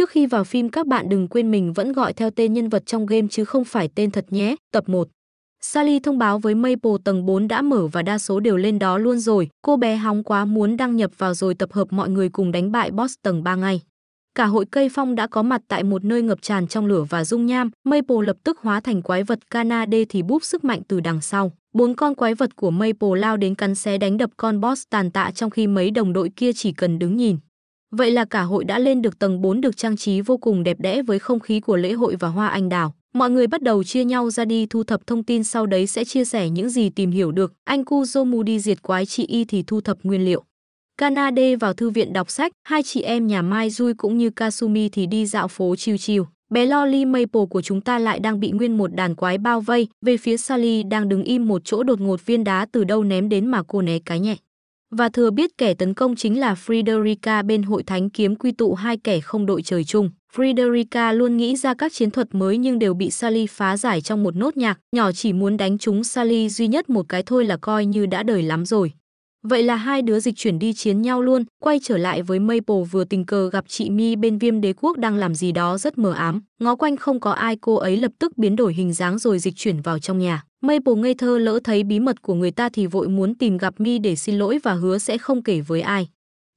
Trước khi vào phim các bạn đừng quên mình vẫn gọi theo tên nhân vật trong game chứ không phải tên thật nhé. Tập 1 Sally thông báo với Maple tầng 4 đã mở và đa số đều lên đó luôn rồi. Cô bé hóng quá muốn đăng nhập vào rồi tập hợp mọi người cùng đánh bại boss tầng 3 ngay. Cả hội cây phong đã có mặt tại một nơi ngập tràn trong lửa và dung nham, Maple lập tức hóa thành quái vật Canada thì búp sức mạnh từ đằng sau. Bốn con quái vật của Maple lao đến cắn xé đánh đập con boss tàn tạ trong khi mấy đồng đội kia chỉ cần đứng nhìn. Vậy là cả hội đã lên được tầng 4 được trang trí vô cùng đẹp đẽ với không khí của lễ hội và hoa anh đào. Mọi người bắt đầu chia nhau ra đi thu thập thông tin sau đấy sẽ chia sẻ những gì tìm hiểu được. Anh Kuzomu đi diệt quái chị Y thì thu thập nguyên liệu. Kanade vào thư viện đọc sách, hai chị em nhà Mai Jui cũng như Kasumi thì đi dạo phố chiều chiều. Bé Lolly Maple của chúng ta lại đang bị nguyên một đàn quái bao vây, về phía Sally đang đứng im một chỗ đột ngột viên đá từ đâu ném đến mà cô né cái nhẹ và thừa biết kẻ tấn công chính là Frederica bên hội thánh kiếm quy tụ hai kẻ không đội trời chung. Frederica luôn nghĩ ra các chiến thuật mới nhưng đều bị Sally phá giải trong một nốt nhạc. Nhỏ chỉ muốn đánh chúng Sally duy nhất một cái thôi là coi như đã đời lắm rồi. Vậy là hai đứa dịch chuyển đi chiến nhau luôn, quay trở lại với Maple vừa tình cờ gặp chị Mi bên viêm đế quốc đang làm gì đó rất mờ ám, ngó quanh không có ai cô ấy lập tức biến đổi hình dáng rồi dịch chuyển vào trong nhà. Maple ngây thơ lỡ thấy bí mật của người ta thì vội muốn tìm gặp Mi để xin lỗi và hứa sẽ không kể với ai.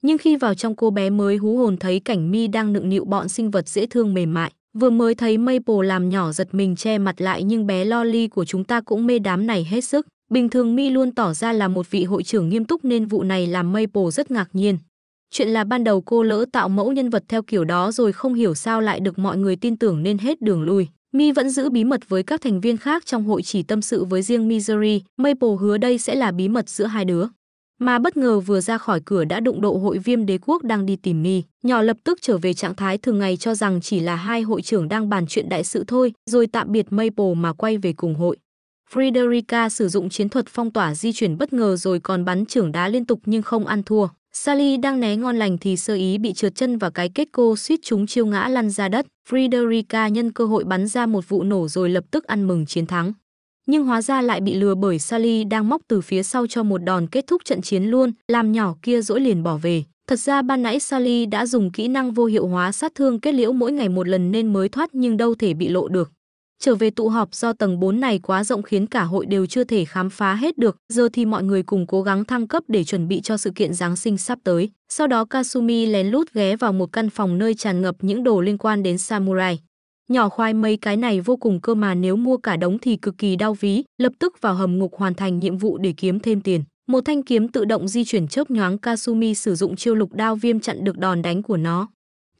Nhưng khi vào trong cô bé mới hú hồn thấy cảnh Mi đang nựng nịu bọn sinh vật dễ thương mềm mại, vừa mới thấy Maple làm nhỏ giật mình che mặt lại nhưng bé Lolly của chúng ta cũng mê đám này hết sức. Bình thường Mi luôn tỏ ra là một vị hội trưởng nghiêm túc nên vụ này làm Maple rất ngạc nhiên. Chuyện là ban đầu cô lỡ tạo mẫu nhân vật theo kiểu đó rồi không hiểu sao lại được mọi người tin tưởng nên hết đường lui. Mi vẫn giữ bí mật với các thành viên khác trong hội chỉ tâm sự với riêng Misery, Maple hứa đây sẽ là bí mật giữa hai đứa. Mà bất ngờ vừa ra khỏi cửa đã đụng độ hội viêm đế quốc đang đi tìm Mi, nhỏ lập tức trở về trạng thái thường ngày cho rằng chỉ là hai hội trưởng đang bàn chuyện đại sự thôi, rồi tạm biệt Maple mà quay về cùng hội. Frederica sử dụng chiến thuật phong tỏa di chuyển bất ngờ rồi còn bắn trưởng đá liên tục nhưng không ăn thua. Sally đang né ngon lành thì sơ ý bị trượt chân và cái kết cô suýt chúng chiêu ngã lăn ra đất. Frederica nhân cơ hội bắn ra một vụ nổ rồi lập tức ăn mừng chiến thắng. Nhưng hóa ra lại bị lừa bởi Sally đang móc từ phía sau cho một đòn kết thúc trận chiến luôn, làm nhỏ kia dỗi liền bỏ về. Thật ra ban nãy Sally đã dùng kỹ năng vô hiệu hóa sát thương kết liễu mỗi ngày một lần nên mới thoát nhưng đâu thể bị lộ được. Trở về tụ họp do tầng 4 này quá rộng khiến cả hội đều chưa thể khám phá hết được, giờ thì mọi người cùng cố gắng thăng cấp để chuẩn bị cho sự kiện Giáng sinh sắp tới. Sau đó Kasumi lén lút ghé vào một căn phòng nơi tràn ngập những đồ liên quan đến samurai. Nhỏ khoai mấy cái này vô cùng cơ mà nếu mua cả đống thì cực kỳ đau ví, lập tức vào hầm ngục hoàn thành nhiệm vụ để kiếm thêm tiền. Một thanh kiếm tự động di chuyển chớp nhoáng Kasumi sử dụng chiêu lục đao viêm chặn được đòn đánh của nó.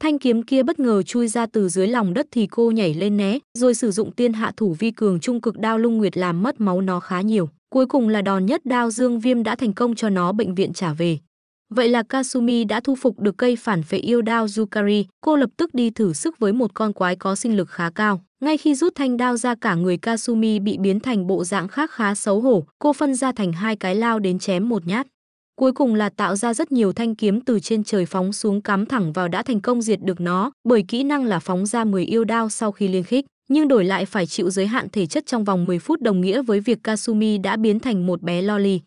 Thanh kiếm kia bất ngờ chui ra từ dưới lòng đất thì cô nhảy lên né, rồi sử dụng tiên hạ thủ vi cường trung cực đao lung nguyệt làm mất máu nó khá nhiều. Cuối cùng là đòn nhất đao Dương Viêm đã thành công cho nó bệnh viện trả về. Vậy là Kasumi đã thu phục được cây phản phệ yêu đao Yukari, cô lập tức đi thử sức với một con quái có sinh lực khá cao. Ngay khi rút thanh đao ra cả người Kasumi bị biến thành bộ dạng khác khá xấu hổ, cô phân ra thành hai cái lao đến chém một nhát cuối cùng là tạo ra rất nhiều thanh kiếm từ trên trời phóng xuống cắm thẳng vào đã thành công diệt được nó, bởi kỹ năng là phóng ra 10 yêu đao sau khi liên khích, nhưng đổi lại phải chịu giới hạn thể chất trong vòng 10 phút đồng nghĩa với việc Kasumi đã biến thành một bé loli.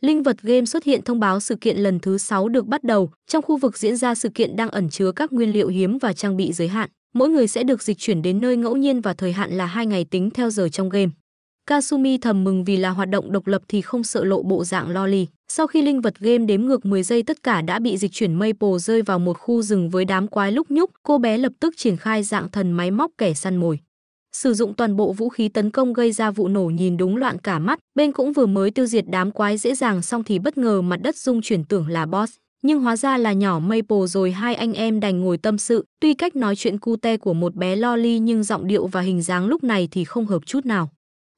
Linh vật game xuất hiện thông báo sự kiện lần thứ 6 được bắt đầu, trong khu vực diễn ra sự kiện đang ẩn chứa các nguyên liệu hiếm và trang bị giới hạn. Mỗi người sẽ được dịch chuyển đến nơi ngẫu nhiên và thời hạn là 2 ngày tính theo giờ trong game. Kasumi thầm mừng vì là hoạt động độc lập thì không sợ lộ bộ dạng lo lì. Sau khi linh vật game đếm ngược 10 giây tất cả đã bị dịch chuyển Maple rơi vào một khu rừng với đám quái lúc nhúc, cô bé lập tức triển khai dạng thần máy móc kẻ săn mồi. Sử dụng toàn bộ vũ khí tấn công gây ra vụ nổ nhìn đúng loạn cả mắt, bên cũng vừa mới tiêu diệt đám quái dễ dàng xong thì bất ngờ mặt đất rung chuyển tưởng là boss. Nhưng hóa ra là nhỏ Maple rồi hai anh em đành ngồi tâm sự, tuy cách nói chuyện cute của một bé loli nhưng giọng điệu và hình dáng lúc này thì không hợp chút nào.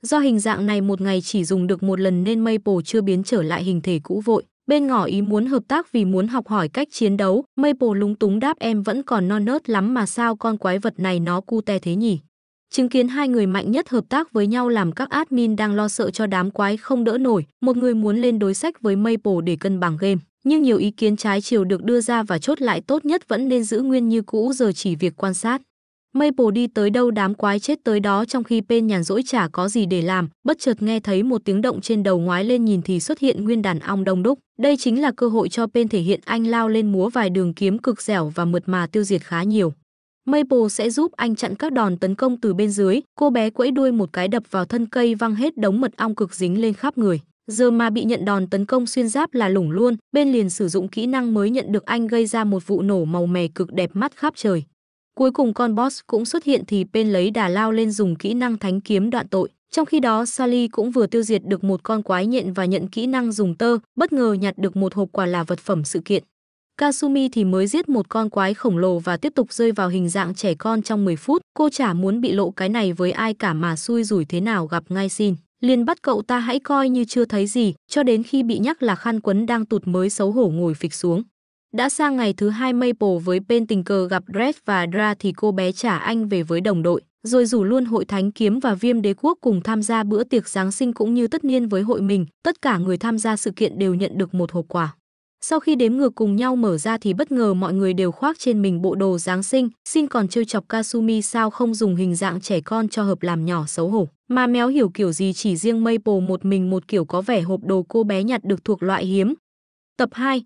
Do hình dạng này một ngày chỉ dùng được một lần nên Maple chưa biến trở lại hình thể cũ vội. Bên ngỏ ý muốn hợp tác vì muốn học hỏi cách chiến đấu, Maple lúng túng đáp em vẫn còn non nớt lắm mà sao con quái vật này nó cu te thế nhỉ? Chứng kiến hai người mạnh nhất hợp tác với nhau làm các admin đang lo sợ cho đám quái không đỡ nổi, một người muốn lên đối sách với Maple để cân bằng game. Nhưng nhiều ý kiến trái chiều được đưa ra và chốt lại tốt nhất vẫn nên giữ nguyên như cũ giờ chỉ việc quan sát. Maple đi tới đâu đám quái chết tới đó trong khi Pen nhàn rỗi chả có gì để làm, bất chợt nghe thấy một tiếng động trên đầu ngoái lên nhìn thì xuất hiện nguyên đàn ong đông đúc. Đây chính là cơ hội cho Pen thể hiện anh lao lên múa vài đường kiếm cực dẻo và mượt mà tiêu diệt khá nhiều. Maple sẽ giúp anh chặn các đòn tấn công từ bên dưới, cô bé quẫy đuôi một cái đập vào thân cây văng hết đống mật ong cực dính lên khắp người. Giờ mà bị nhận đòn tấn công xuyên giáp là lủng luôn, bên liền sử dụng kỹ năng mới nhận được anh gây ra một vụ nổ màu mè cực đẹp mắt khắp trời. Cuối cùng con boss cũng xuất hiện thì Pen lấy đà lao lên dùng kỹ năng thánh kiếm đoạn tội. Trong khi đó Sally cũng vừa tiêu diệt được một con quái nhện và nhận kỹ năng dùng tơ, bất ngờ nhặt được một hộp quà là vật phẩm sự kiện. Kasumi thì mới giết một con quái khổng lồ và tiếp tục rơi vào hình dạng trẻ con trong 10 phút. Cô chả muốn bị lộ cái này với ai cả mà xui rủi thế nào gặp ngay xin. Liền bắt cậu ta hãy coi như chưa thấy gì, cho đến khi bị nhắc là khăn quấn đang tụt mới xấu hổ ngồi phịch xuống. Đã sang ngày thứ hai Maple với bên tình cờ gặp Dredd và Dra thì cô bé trả anh về với đồng đội, rồi rủ luôn hội thánh kiếm và viêm đế quốc cùng tham gia bữa tiệc Giáng sinh cũng như tất niên với hội mình. Tất cả người tham gia sự kiện đều nhận được một hộp quà. Sau khi đếm ngược cùng nhau mở ra thì bất ngờ mọi người đều khoác trên mình bộ đồ Giáng sinh. Xin còn trêu chọc Kasumi sao không dùng hình dạng trẻ con cho hợp làm nhỏ xấu hổ. Mà méo hiểu kiểu gì chỉ riêng Maple một mình một kiểu có vẻ hộp đồ cô bé nhặt được thuộc loại hiếm. Tập 2,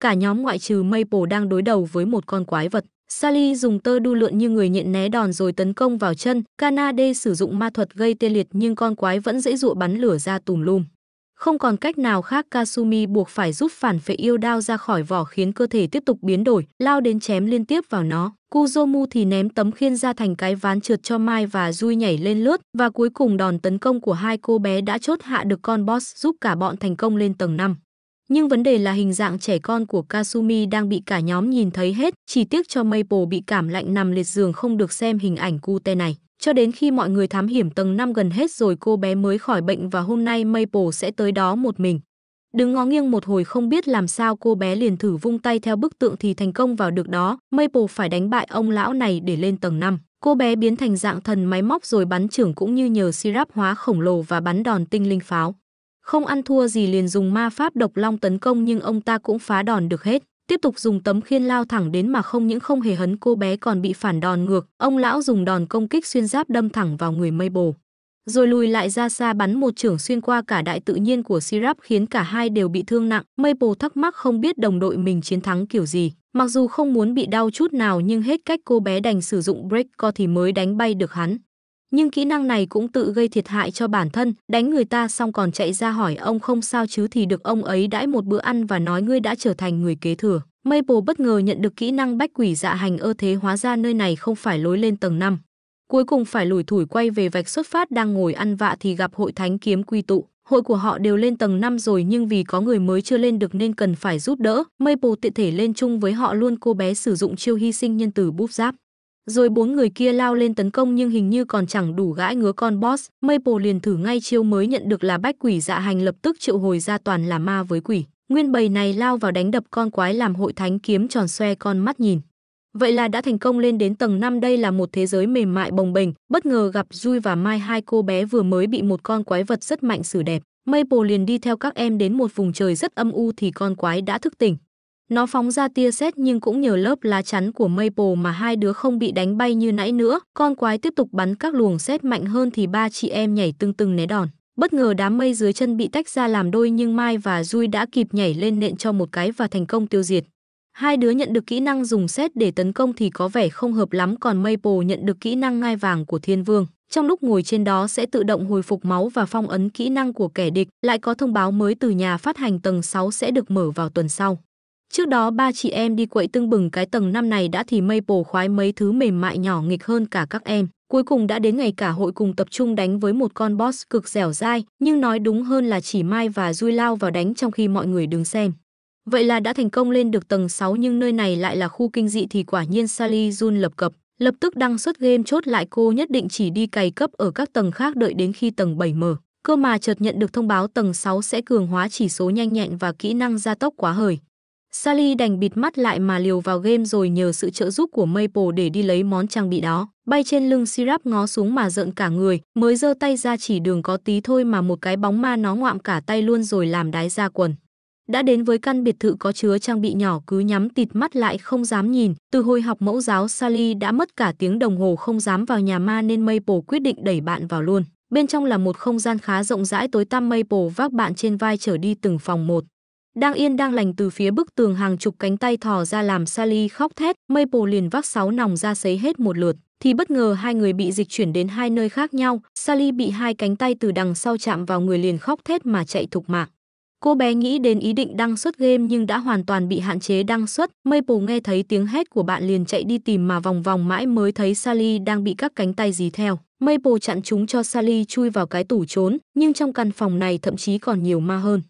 cả nhóm ngoại trừ Maple đang đối đầu với một con quái vật. Sally dùng tơ đu lượn như người nhện né đòn rồi tấn công vào chân. Kanade sử dụng ma thuật gây tê liệt nhưng con quái vẫn dễ dụa bắn lửa ra tùm lum. Không còn cách nào khác Kasumi buộc phải rút phản phệ yêu đao ra khỏi vỏ khiến cơ thể tiếp tục biến đổi, lao đến chém liên tiếp vào nó. Kuzomu thì ném tấm khiên ra thành cái ván trượt cho Mai và Dui nhảy lên lướt và cuối cùng đòn tấn công của hai cô bé đã chốt hạ được con boss giúp cả bọn thành công lên tầng 5. Nhưng vấn đề là hình dạng trẻ con của Kasumi đang bị cả nhóm nhìn thấy hết, chỉ tiếc cho Maple bị cảm lạnh nằm liệt giường không được xem hình ảnh cute này. Cho đến khi mọi người thám hiểm tầng 5 gần hết rồi cô bé mới khỏi bệnh và hôm nay Maple sẽ tới đó một mình. Đứng ngó nghiêng một hồi không biết làm sao cô bé liền thử vung tay theo bức tượng thì thành công vào được đó, Maple phải đánh bại ông lão này để lên tầng 5. Cô bé biến thành dạng thần máy móc rồi bắn trưởng cũng như nhờ sirap hóa khổng lồ và bắn đòn tinh linh pháo. Không ăn thua gì liền dùng ma pháp độc long tấn công nhưng ông ta cũng phá đòn được hết. Tiếp tục dùng tấm khiên lao thẳng đến mà không những không hề hấn cô bé còn bị phản đòn ngược. Ông lão dùng đòn công kích xuyên giáp đâm thẳng vào người mây bồ. Rồi lùi lại ra xa bắn một trưởng xuyên qua cả đại tự nhiên của Sirap khiến cả hai đều bị thương nặng. Mây bồ thắc mắc không biết đồng đội mình chiến thắng kiểu gì. Mặc dù không muốn bị đau chút nào nhưng hết cách cô bé đành sử dụng break co thì mới đánh bay được hắn nhưng kỹ năng này cũng tự gây thiệt hại cho bản thân, đánh người ta xong còn chạy ra hỏi ông không sao chứ thì được ông ấy đãi một bữa ăn và nói ngươi đã trở thành người kế thừa. Maple bất ngờ nhận được kỹ năng bách quỷ dạ hành ơ thế hóa ra nơi này không phải lối lên tầng 5. Cuối cùng phải lủi thủi quay về vạch xuất phát đang ngồi ăn vạ thì gặp hội thánh kiếm quy tụ. Hội của họ đều lên tầng 5 rồi nhưng vì có người mới chưa lên được nên cần phải giúp đỡ. Maple tiện thể lên chung với họ luôn cô bé sử dụng chiêu hy sinh nhân từ búp giáp. Rồi bốn người kia lao lên tấn công nhưng hình như còn chẳng đủ gãi ngứa con boss. Maple liền thử ngay chiêu mới nhận được là bách quỷ dạ hành lập tức triệu hồi ra toàn là ma với quỷ. Nguyên bầy này lao vào đánh đập con quái làm hội thánh kiếm tròn xoe con mắt nhìn. Vậy là đã thành công lên đến tầng 5 đây là một thế giới mềm mại bồng bềnh, bất ngờ gặp Jui và Mai hai cô bé vừa mới bị một con quái vật rất mạnh xử đẹp. Maple liền đi theo các em đến một vùng trời rất âm u thì con quái đã thức tỉnh. Nó phóng ra tia sét nhưng cũng nhờ lớp lá chắn của Maple mà hai đứa không bị đánh bay như nãy nữa. Con quái tiếp tục bắn các luồng sét mạnh hơn thì ba chị em nhảy tưng tưng né đòn. Bất ngờ đám mây dưới chân bị tách ra làm đôi nhưng Mai và Dui đã kịp nhảy lên nện cho một cái và thành công tiêu diệt. Hai đứa nhận được kỹ năng dùng xét để tấn công thì có vẻ không hợp lắm còn Maple nhận được kỹ năng ngai vàng của thiên vương. Trong lúc ngồi trên đó sẽ tự động hồi phục máu và phong ấn kỹ năng của kẻ địch, lại có thông báo mới từ nhà phát hành tầng 6 sẽ được mở vào tuần sau. Trước đó ba chị em đi quậy tưng bừng cái tầng năm này đã thì mây bổ khoái mấy thứ mềm mại nhỏ nghịch hơn cả các em. Cuối cùng đã đến ngày cả hội cùng tập trung đánh với một con boss cực dẻo dai, nhưng nói đúng hơn là chỉ Mai và duy lao vào đánh trong khi mọi người đứng xem. Vậy là đã thành công lên được tầng 6 nhưng nơi này lại là khu kinh dị thì quả nhiên Sally Jun lập cập. Lập tức đăng xuất game chốt lại cô nhất định chỉ đi cày cấp ở các tầng khác đợi đến khi tầng 7 mở. Cơ mà chợt nhận được thông báo tầng 6 sẽ cường hóa chỉ số nhanh nhẹn và kỹ năng gia tốc quá hời. Sally đành bịt mắt lại mà liều vào game rồi nhờ sự trợ giúp của Maple để đi lấy món trang bị đó. Bay trên lưng syrup ngó xuống mà giận cả người, mới giơ tay ra chỉ đường có tí thôi mà một cái bóng ma nó ngoạm cả tay luôn rồi làm đái ra quần. Đã đến với căn biệt thự có chứa trang bị nhỏ cứ nhắm tịt mắt lại không dám nhìn. Từ hồi học mẫu giáo Sally đã mất cả tiếng đồng hồ không dám vào nhà ma nên Maple quyết định đẩy bạn vào luôn. Bên trong là một không gian khá rộng rãi tối tăm Maple vác bạn trên vai trở đi từng phòng một. Đang yên đang lành từ phía bức tường hàng chục cánh tay thò ra làm Sally khóc thét, Maple liền vác sáu nòng ra sấy hết một lượt, thì bất ngờ hai người bị dịch chuyển đến hai nơi khác nhau, Sally bị hai cánh tay từ đằng sau chạm vào người liền khóc thét mà chạy thục mạng. Cô bé nghĩ đến ý định đăng xuất game nhưng đã hoàn toàn bị hạn chế đăng xuất. Maple nghe thấy tiếng hét của bạn liền chạy đi tìm mà vòng vòng mãi mới thấy Sally đang bị các cánh tay dí theo. Maple chặn chúng cho Sally chui vào cái tủ trốn, nhưng trong căn phòng này thậm chí còn nhiều ma hơn.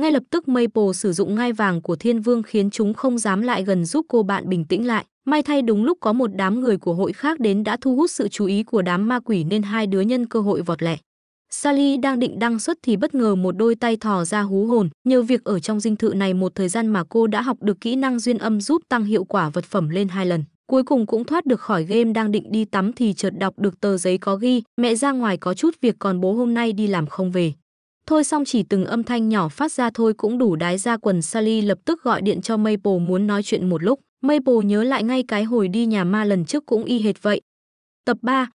Ngay lập tức Maple sử dụng ngai vàng của thiên vương khiến chúng không dám lại gần giúp cô bạn bình tĩnh lại. May thay đúng lúc có một đám người của hội khác đến đã thu hút sự chú ý của đám ma quỷ nên hai đứa nhân cơ hội vọt lẹ. Sally đang định đăng xuất thì bất ngờ một đôi tay thò ra hú hồn. Nhờ việc ở trong dinh thự này một thời gian mà cô đã học được kỹ năng duyên âm giúp tăng hiệu quả vật phẩm lên hai lần. Cuối cùng cũng thoát được khỏi game đang định đi tắm thì chợt đọc được tờ giấy có ghi Mẹ ra ngoài có chút việc còn bố hôm nay đi làm không về. Thôi xong chỉ từng âm thanh nhỏ phát ra thôi cũng đủ đái ra quần Sally lập tức gọi điện cho Maple muốn nói chuyện một lúc. Maple nhớ lại ngay cái hồi đi nhà ma lần trước cũng y hệt vậy. Tập 3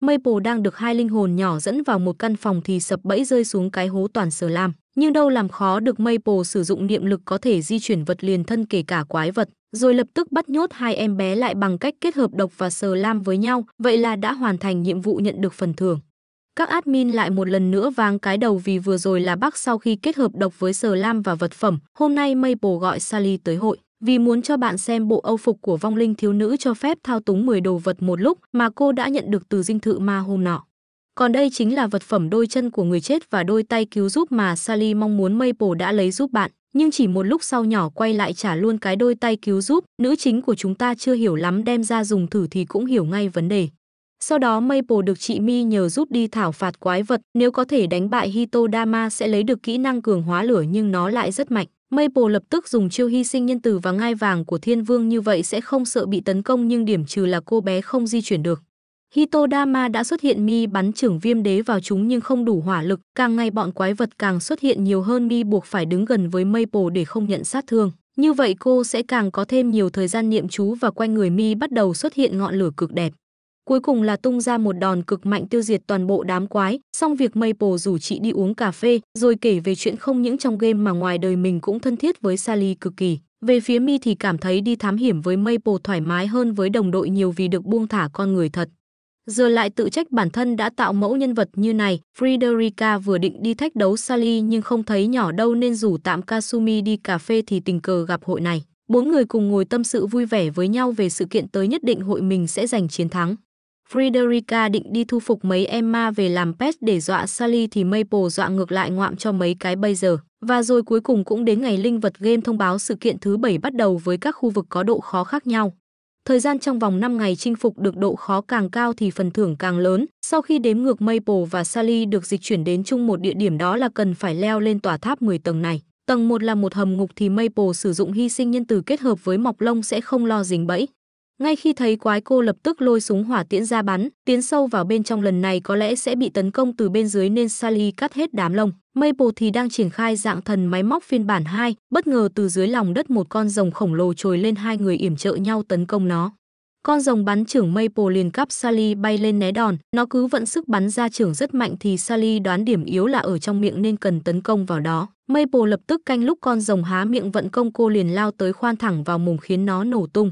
Maple đang được hai linh hồn nhỏ dẫn vào một căn phòng thì sập bẫy rơi xuống cái hố toàn sờ lam. Nhưng đâu làm khó được Maple sử dụng niệm lực có thể di chuyển vật liền thân kể cả quái vật, rồi lập tức bắt nhốt hai em bé lại bằng cách kết hợp độc và sờ lam với nhau, vậy là đã hoàn thành nhiệm vụ nhận được phần thưởng. Các admin lại một lần nữa vang cái đầu vì vừa rồi là bác sau khi kết hợp độc với sờ Lam và vật phẩm, hôm nay Maple gọi Sally tới hội. Vì muốn cho bạn xem bộ âu phục của vong linh thiếu nữ cho phép thao túng 10 đồ vật một lúc mà cô đã nhận được từ dinh thự ma hôm nọ. Còn đây chính là vật phẩm đôi chân của người chết và đôi tay cứu giúp mà Sally mong muốn Maple đã lấy giúp bạn. Nhưng chỉ một lúc sau nhỏ quay lại trả luôn cái đôi tay cứu giúp, nữ chính của chúng ta chưa hiểu lắm đem ra dùng thử thì cũng hiểu ngay vấn đề. Sau đó Maple được chị Mi nhờ giúp đi thảo phạt quái vật, nếu có thể đánh bại Hitodama sẽ lấy được kỹ năng cường hóa lửa nhưng nó lại rất mạnh. Maple lập tức dùng chiêu hy sinh nhân từ và ngai vàng của thiên vương như vậy sẽ không sợ bị tấn công nhưng điểm trừ là cô bé không di chuyển được. Hitodama đã xuất hiện mi bắn trưởng viêm đế vào chúng nhưng không đủ hỏa lực, càng ngày bọn quái vật càng xuất hiện nhiều hơn mi buộc phải đứng gần với Maple để không nhận sát thương. Như vậy cô sẽ càng có thêm nhiều thời gian niệm chú và quanh người mi bắt đầu xuất hiện ngọn lửa cực đẹp cuối cùng là tung ra một đòn cực mạnh tiêu diệt toàn bộ đám quái, xong việc Maple rủ chị đi uống cà phê, rồi kể về chuyện không những trong game mà ngoài đời mình cũng thân thiết với Sally cực kỳ. Về phía Mi thì cảm thấy đi thám hiểm với Maple thoải mái hơn với đồng đội nhiều vì được buông thả con người thật. Giờ lại tự trách bản thân đã tạo mẫu nhân vật như này, Frederica vừa định đi thách đấu Sally nhưng không thấy nhỏ đâu nên rủ tạm Kasumi đi cà phê thì tình cờ gặp hội này. Bốn người cùng ngồi tâm sự vui vẻ với nhau về sự kiện tới nhất định hội mình sẽ giành chiến thắng. Frederica định đi thu phục mấy em ma về làm pet để dọa Sally thì Maple dọa ngược lại ngoạm cho mấy cái bây giờ. Và rồi cuối cùng cũng đến ngày linh vật game thông báo sự kiện thứ bảy bắt đầu với các khu vực có độ khó khác nhau. Thời gian trong vòng 5 ngày chinh phục được độ khó càng cao thì phần thưởng càng lớn. Sau khi đếm ngược Maple và Sally được dịch chuyển đến chung một địa điểm đó là cần phải leo lên tòa tháp 10 tầng này. Tầng 1 là một hầm ngục thì Maple sử dụng hy sinh nhân từ kết hợp với mọc lông sẽ không lo dính bẫy. Ngay khi thấy quái cô lập tức lôi súng hỏa tiễn ra bắn, tiến sâu vào bên trong lần này có lẽ sẽ bị tấn công từ bên dưới nên Sally cắt hết đám lông. Maple thì đang triển khai dạng thần máy móc phiên bản 2, bất ngờ từ dưới lòng đất một con rồng khổng lồ trồi lên hai người yểm trợ nhau tấn công nó. Con rồng bắn trưởng Maple liền cắp Sally bay lên né đòn, nó cứ vận sức bắn ra trưởng rất mạnh thì Sally đoán điểm yếu là ở trong miệng nên cần tấn công vào đó. Maple lập tức canh lúc con rồng há miệng vận công cô liền lao tới khoan thẳng vào mồm khiến nó nổ tung.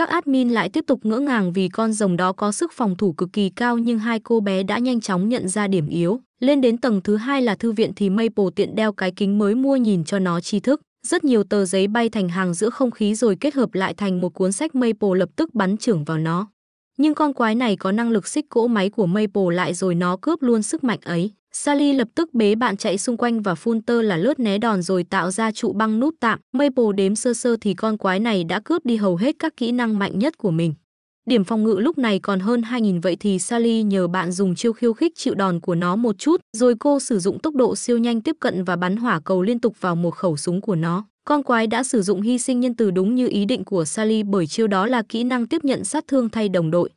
Các admin lại tiếp tục ngỡ ngàng vì con rồng đó có sức phòng thủ cực kỳ cao nhưng hai cô bé đã nhanh chóng nhận ra điểm yếu. Lên đến tầng thứ hai là thư viện thì Maple tiện đeo cái kính mới mua nhìn cho nó tri thức. Rất nhiều tờ giấy bay thành hàng giữa không khí rồi kết hợp lại thành một cuốn sách Maple lập tức bắn trưởng vào nó. Nhưng con quái này có năng lực xích cỗ máy của Maple lại rồi nó cướp luôn sức mạnh ấy. Sally lập tức bế bạn chạy xung quanh và phun tơ là lướt né đòn rồi tạo ra trụ băng nút tạm. Maple đếm sơ sơ thì con quái này đã cướp đi hầu hết các kỹ năng mạnh nhất của mình. Điểm phòng ngự lúc này còn hơn 2.000 vậy thì Sally nhờ bạn dùng chiêu khiêu khích chịu đòn của nó một chút, rồi cô sử dụng tốc độ siêu nhanh tiếp cận và bắn hỏa cầu liên tục vào một khẩu súng của nó. Con quái đã sử dụng hy sinh nhân từ đúng như ý định của Sally bởi chiêu đó là kỹ năng tiếp nhận sát thương thay đồng đội.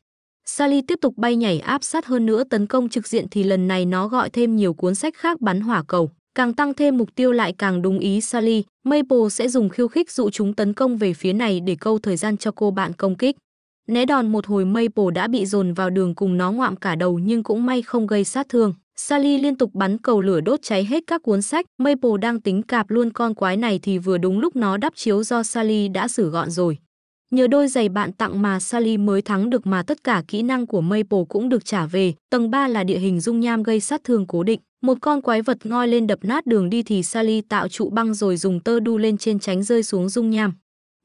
Sally tiếp tục bay nhảy áp sát hơn nữa tấn công trực diện thì lần này nó gọi thêm nhiều cuốn sách khác bắn hỏa cầu. Càng tăng thêm mục tiêu lại càng đúng ý Sally, Maple sẽ dùng khiêu khích dụ chúng tấn công về phía này để câu thời gian cho cô bạn công kích. Né đòn một hồi Maple đã bị dồn vào đường cùng nó ngoạm cả đầu nhưng cũng may không gây sát thương. Sally liên tục bắn cầu lửa đốt cháy hết các cuốn sách. Maple đang tính cạp luôn con quái này thì vừa đúng lúc nó đắp chiếu do Sally đã xử gọn rồi. Nhờ đôi giày bạn tặng mà Sally mới thắng được mà tất cả kỹ năng của Maple cũng được trả về. Tầng 3 là địa hình dung nham gây sát thương cố định. Một con quái vật ngoi lên đập nát đường đi thì Sally tạo trụ băng rồi dùng tơ đu lên trên tránh rơi xuống dung nham.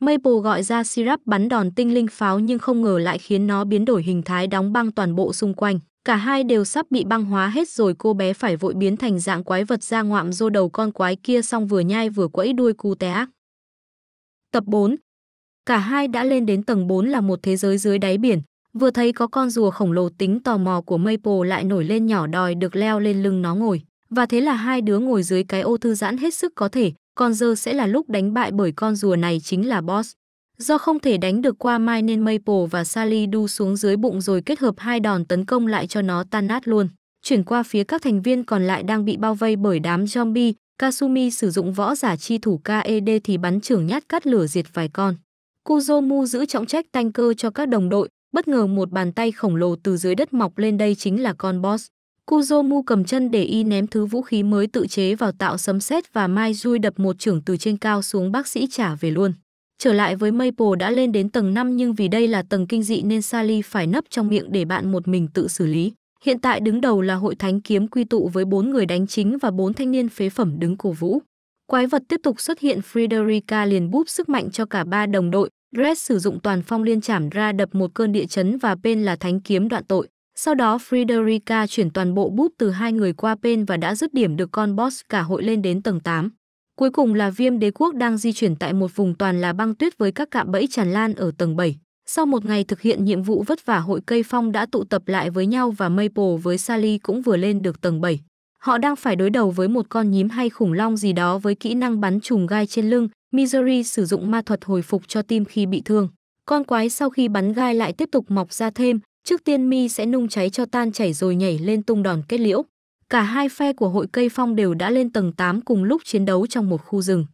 Maple gọi ra syrup bắn đòn tinh linh pháo nhưng không ngờ lại khiến nó biến đổi hình thái đóng băng toàn bộ xung quanh. Cả hai đều sắp bị băng hóa hết rồi cô bé phải vội biến thành dạng quái vật ra ngoạm dô đầu con quái kia xong vừa nhai vừa quẫy đuôi cu té ác. Tập 4 Cả hai đã lên đến tầng 4 là một thế giới dưới đáy biển, vừa thấy có con rùa khổng lồ tính tò mò của Maple lại nổi lên nhỏ đòi được leo lên lưng nó ngồi. Và thế là hai đứa ngồi dưới cái ô thư giãn hết sức có thể, còn giờ sẽ là lúc đánh bại bởi con rùa này chính là boss. Do không thể đánh được qua Mai nên Maple và Sally đu xuống dưới bụng rồi kết hợp hai đòn tấn công lại cho nó tan nát luôn. Chuyển qua phía các thành viên còn lại đang bị bao vây bởi đám zombie, Kasumi sử dụng võ giả chi thủ KED thì bắn trưởng nhát cắt lửa diệt vài con. Kuzomu giữ trọng trách tanh cơ cho các đồng đội, bất ngờ một bàn tay khổng lồ từ dưới đất mọc lên đây chính là con boss. Kuzomu cầm chân để y ném thứ vũ khí mới tự chế vào tạo sấm sét và Mai Jui đập một trưởng từ trên cao xuống bác sĩ trả về luôn. Trở lại với Maple đã lên đến tầng 5 nhưng vì đây là tầng kinh dị nên Sally phải nấp trong miệng để bạn một mình tự xử lý. Hiện tại đứng đầu là hội thánh kiếm quy tụ với bốn người đánh chính và bốn thanh niên phế phẩm đứng cổ vũ. Quái vật tiếp tục xuất hiện Frederica liền búp sức mạnh cho cả ba đồng đội, Red sử dụng toàn phong liên chảm ra đập một cơn địa chấn và Pen là thánh kiếm đoạn tội. Sau đó Frederica chuyển toàn bộ bút từ hai người qua Pen và đã dứt điểm được con boss cả hội lên đến tầng 8. Cuối cùng là viêm đế quốc đang di chuyển tại một vùng toàn là băng tuyết với các cạm bẫy tràn lan ở tầng 7. Sau một ngày thực hiện nhiệm vụ vất vả hội cây phong đã tụ tập lại với nhau và Maple với Sally cũng vừa lên được tầng 7. Họ đang phải đối đầu với một con nhím hay khủng long gì đó với kỹ năng bắn trùm gai trên lưng, Missouri sử dụng ma thuật hồi phục cho tim khi bị thương. Con quái sau khi bắn gai lại tiếp tục mọc ra thêm, trước tiên mi sẽ nung cháy cho tan chảy rồi nhảy lên tung đòn kết liễu. Cả hai phe của hội cây phong đều đã lên tầng 8 cùng lúc chiến đấu trong một khu rừng.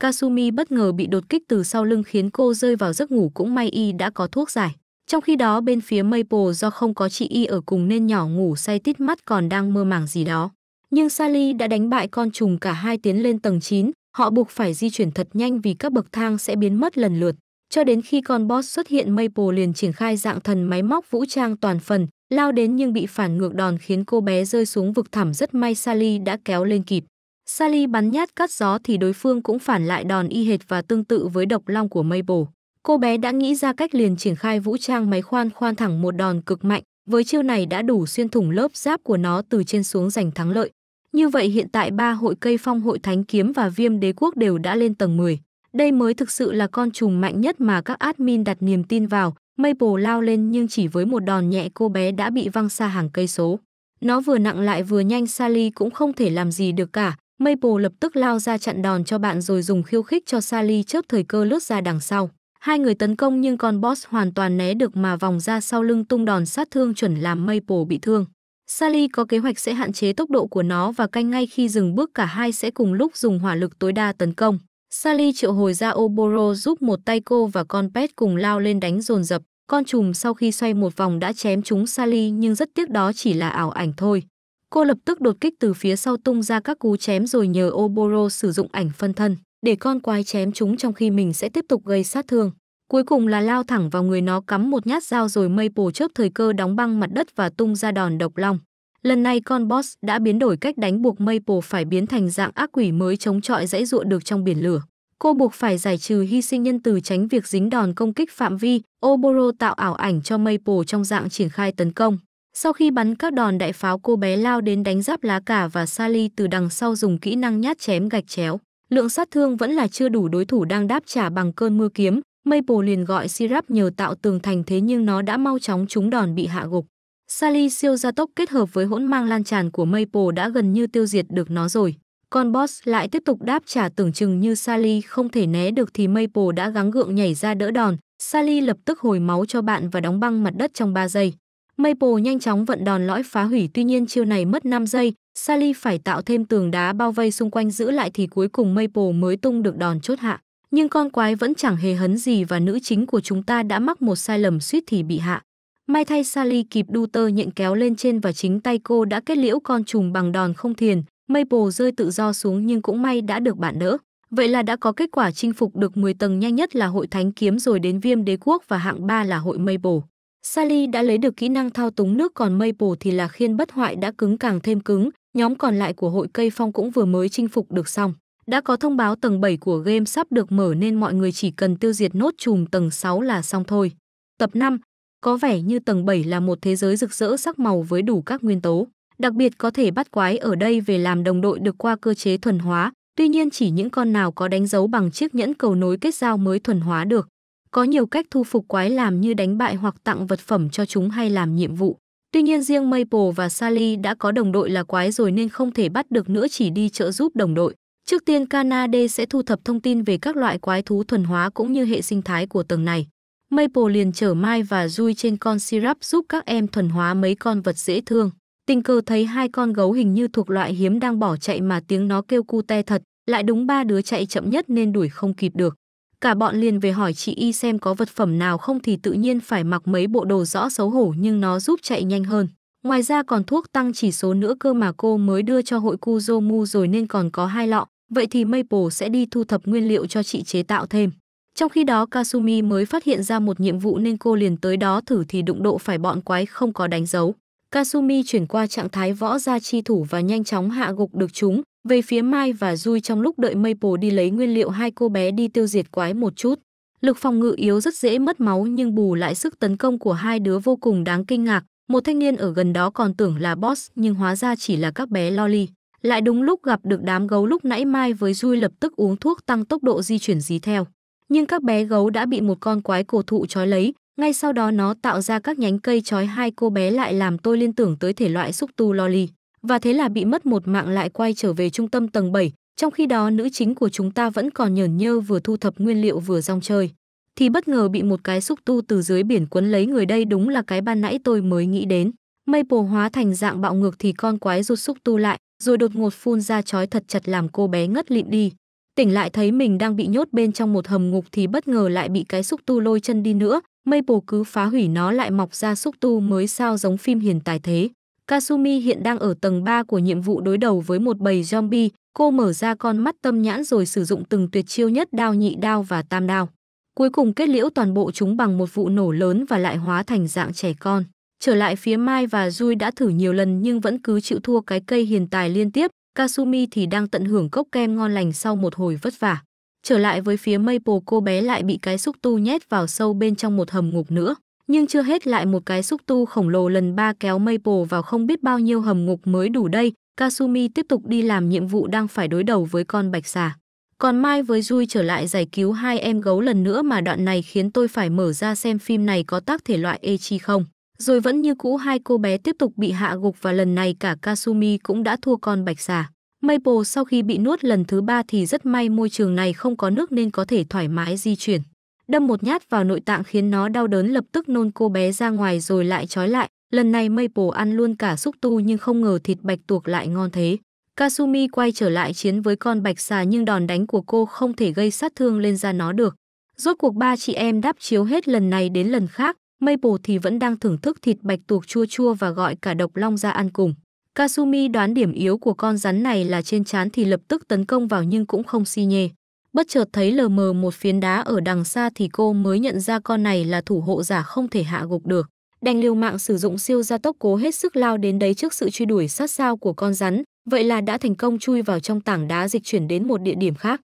Kasumi bất ngờ bị đột kích từ sau lưng khiến cô rơi vào giấc ngủ cũng may y đã có thuốc giải. Trong khi đó bên phía Maple do không có chị y ở cùng nên nhỏ ngủ say tít mắt còn đang mơ màng gì đó. Nhưng Sally đã đánh bại con trùng cả hai tiến lên tầng 9, Họ buộc phải di chuyển thật nhanh vì các bậc thang sẽ biến mất lần lượt. Cho đến khi con boss xuất hiện Maple liền triển khai dạng thần máy móc vũ trang toàn phần, lao đến nhưng bị phản ngược đòn khiến cô bé rơi xuống vực thẳm rất may Sally đã kéo lên kịp. Sally bắn nhát cắt gió thì đối phương cũng phản lại đòn y hệt và tương tự với độc long của Maple. Cô bé đã nghĩ ra cách liền triển khai vũ trang máy khoan khoan thẳng một đòn cực mạnh, với chiêu này đã đủ xuyên thủng lớp giáp của nó từ trên xuống giành thắng lợi. Như vậy hiện tại ba hội cây phong hội thánh kiếm và viêm đế quốc đều đã lên tầng 10. Đây mới thực sự là con trùng mạnh nhất mà các admin đặt niềm tin vào. Maple lao lên nhưng chỉ với một đòn nhẹ cô bé đã bị văng xa hàng cây số. Nó vừa nặng lại vừa nhanh Sally cũng không thể làm gì được cả. Maple lập tức lao ra chặn đòn cho bạn rồi dùng khiêu khích cho Sally chớp thời cơ lướt ra đằng sau. Hai người tấn công nhưng con boss hoàn toàn né được mà vòng ra sau lưng tung đòn sát thương chuẩn làm Maple bị thương. Sally có kế hoạch sẽ hạn chế tốc độ của nó và canh ngay khi dừng bước cả hai sẽ cùng lúc dùng hỏa lực tối đa tấn công. Sally triệu hồi ra Oboro giúp một tay cô và con Pet cùng lao lên đánh dồn dập. Con chùm sau khi xoay một vòng đã chém trúng Sally nhưng rất tiếc đó chỉ là ảo ảnh thôi. Cô lập tức đột kích từ phía sau tung ra các cú chém rồi nhờ Oboro sử dụng ảnh phân thân để con quái chém chúng trong khi mình sẽ tiếp tục gây sát thương. Cuối cùng là lao thẳng vào người nó cắm một nhát dao rồi Maple chớp thời cơ đóng băng mặt đất và tung ra đòn độc long. Lần này con boss đã biến đổi cách đánh buộc Maple phải biến thành dạng ác quỷ mới chống chọi dãy ruộng được trong biển lửa. Cô buộc phải giải trừ hy sinh nhân từ tránh việc dính đòn công kích phạm vi, Oboro tạo ảo ảnh cho Maple trong dạng triển khai tấn công. Sau khi bắn các đòn đại pháo cô bé lao đến đánh giáp lá cả và Sally từ đằng sau dùng kỹ năng nhát chém gạch chéo. Lượng sát thương vẫn là chưa đủ đối thủ đang đáp trả bằng cơn mưa kiếm, Maple liền gọi Sirap nhờ tạo tường thành thế nhưng nó đã mau chóng trúng đòn bị hạ gục. Sally siêu gia tốc kết hợp với hỗn mang lan tràn của Maple đã gần như tiêu diệt được nó rồi. Còn Boss lại tiếp tục đáp trả tưởng chừng như Sally không thể né được thì Maple đã gắng gượng nhảy ra đỡ đòn. Sally lập tức hồi máu cho bạn và đóng băng mặt đất trong 3 giây. Maple nhanh chóng vận đòn lõi phá hủy tuy nhiên chiêu này mất 5 giây. Sally phải tạo thêm tường đá bao vây xung quanh giữ lại thì cuối cùng Maple mới tung được đòn chốt hạ nhưng con quái vẫn chẳng hề hấn gì và nữ chính của chúng ta đã mắc một sai lầm suýt thì bị hạ. May thay Sally kịp đu tơ nhện kéo lên trên và chính tay cô đã kết liễu con trùng bằng đòn không thiền, Maple rơi tự do xuống nhưng cũng may đã được bạn đỡ. Vậy là đã có kết quả chinh phục được 10 tầng nhanh nhất là hội thánh kiếm rồi đến viêm đế quốc và hạng 3 là hội Maple. Sally đã lấy được kỹ năng thao túng nước còn Maple thì là khiên bất hoại đã cứng càng thêm cứng, nhóm còn lại của hội cây phong cũng vừa mới chinh phục được xong. Đã có thông báo tầng 7 của game sắp được mở nên mọi người chỉ cần tiêu diệt nốt chùm tầng 6 là xong thôi. Tập 5, có vẻ như tầng 7 là một thế giới rực rỡ sắc màu với đủ các nguyên tố. Đặc biệt có thể bắt quái ở đây về làm đồng đội được qua cơ chế thuần hóa, tuy nhiên chỉ những con nào có đánh dấu bằng chiếc nhẫn cầu nối kết giao mới thuần hóa được. Có nhiều cách thu phục quái làm như đánh bại hoặc tặng vật phẩm cho chúng hay làm nhiệm vụ. Tuy nhiên riêng Maple và Sally đã có đồng đội là quái rồi nên không thể bắt được nữa chỉ đi trợ giúp đồng đội. Trước tiên Canada sẽ thu thập thông tin về các loại quái thú thuần hóa cũng như hệ sinh thái của tầng này. Maple liền chở Mai và Dui trên con syrup giúp các em thuần hóa mấy con vật dễ thương. Tình cờ thấy hai con gấu hình như thuộc loại hiếm đang bỏ chạy mà tiếng nó kêu cu te thật, lại đúng ba đứa chạy chậm nhất nên đuổi không kịp được. Cả bọn liền về hỏi chị Y xem có vật phẩm nào không thì tự nhiên phải mặc mấy bộ đồ rõ xấu hổ nhưng nó giúp chạy nhanh hơn. Ngoài ra còn thuốc tăng chỉ số nữa cơ mà cô mới đưa cho hội Kuzomu rồi nên còn có hai lọ vậy thì Maple sẽ đi thu thập nguyên liệu cho chị chế tạo thêm. Trong khi đó Kasumi mới phát hiện ra một nhiệm vụ nên cô liền tới đó thử thì đụng độ phải bọn quái không có đánh dấu. Kasumi chuyển qua trạng thái võ ra chi thủ và nhanh chóng hạ gục được chúng. Về phía Mai và Dui trong lúc đợi Maple đi lấy nguyên liệu hai cô bé đi tiêu diệt quái một chút. Lực phòng ngự yếu rất dễ mất máu nhưng bù lại sức tấn công của hai đứa vô cùng đáng kinh ngạc. Một thanh niên ở gần đó còn tưởng là boss nhưng hóa ra chỉ là các bé loli lại đúng lúc gặp được đám gấu lúc nãy Mai với Dui lập tức uống thuốc tăng tốc độ di chuyển dí theo. Nhưng các bé gấu đã bị một con quái cổ thụ trói lấy, ngay sau đó nó tạo ra các nhánh cây trói hai cô bé lại làm tôi liên tưởng tới thể loại xúc tu loli. Và thế là bị mất một mạng lại quay trở về trung tâm tầng 7, trong khi đó nữ chính của chúng ta vẫn còn nhởn nhơ vừa thu thập nguyên liệu vừa rong chơi. Thì bất ngờ bị một cái xúc tu từ dưới biển quấn lấy người đây đúng là cái ban nãy tôi mới nghĩ đến. Maple hóa thành dạng bạo ngược thì con quái rút xúc tu lại, rồi đột ngột phun ra chói thật chặt làm cô bé ngất lịn đi. Tỉnh lại thấy mình đang bị nhốt bên trong một hầm ngục thì bất ngờ lại bị cái xúc tu lôi chân đi nữa, mây bồ cứ phá hủy nó lại mọc ra xúc tu mới sao giống phim hiền tài thế. Kasumi hiện đang ở tầng 3 của nhiệm vụ đối đầu với một bầy zombie, cô mở ra con mắt tâm nhãn rồi sử dụng từng tuyệt chiêu nhất đao nhị đao và tam đao. Cuối cùng kết liễu toàn bộ chúng bằng một vụ nổ lớn và lại hóa thành dạng trẻ con. Trở lại phía Mai và Jui đã thử nhiều lần nhưng vẫn cứ chịu thua cái cây hiền tài liên tiếp, Kasumi thì đang tận hưởng cốc kem ngon lành sau một hồi vất vả. Trở lại với phía Maple cô bé lại bị cái xúc tu nhét vào sâu bên trong một hầm ngục nữa. Nhưng chưa hết lại một cái xúc tu khổng lồ lần ba kéo Maple vào không biết bao nhiêu hầm ngục mới đủ đây, Kasumi tiếp tục đi làm nhiệm vụ đang phải đối đầu với con bạch xà. Còn Mai với Jui trở lại giải cứu hai em gấu lần nữa mà đoạn này khiến tôi phải mở ra xem phim này có tác thể loại Echi không. Rồi vẫn như cũ hai cô bé tiếp tục bị hạ gục và lần này cả Kasumi cũng đã thua con bạch xà. Maple sau khi bị nuốt lần thứ ba thì rất may môi trường này không có nước nên có thể thoải mái di chuyển. Đâm một nhát vào nội tạng khiến nó đau đớn lập tức nôn cô bé ra ngoài rồi lại trói lại. Lần này Maple ăn luôn cả xúc tu nhưng không ngờ thịt bạch tuộc lại ngon thế. Kasumi quay trở lại chiến với con bạch xà nhưng đòn đánh của cô không thể gây sát thương lên da nó được. Rốt cuộc ba chị em đáp chiếu hết lần này đến lần khác, Maple thì vẫn đang thưởng thức thịt bạch tuộc chua chua và gọi cả độc long ra ăn cùng. Kasumi đoán điểm yếu của con rắn này là trên chán thì lập tức tấn công vào nhưng cũng không si nhê. Bất chợt thấy lờ mờ một phiến đá ở đằng xa thì cô mới nhận ra con này là thủ hộ giả không thể hạ gục được. Đành liều mạng sử dụng siêu gia tốc cố hết sức lao đến đấy trước sự truy đuổi sát sao của con rắn, vậy là đã thành công chui vào trong tảng đá dịch chuyển đến một địa điểm khác.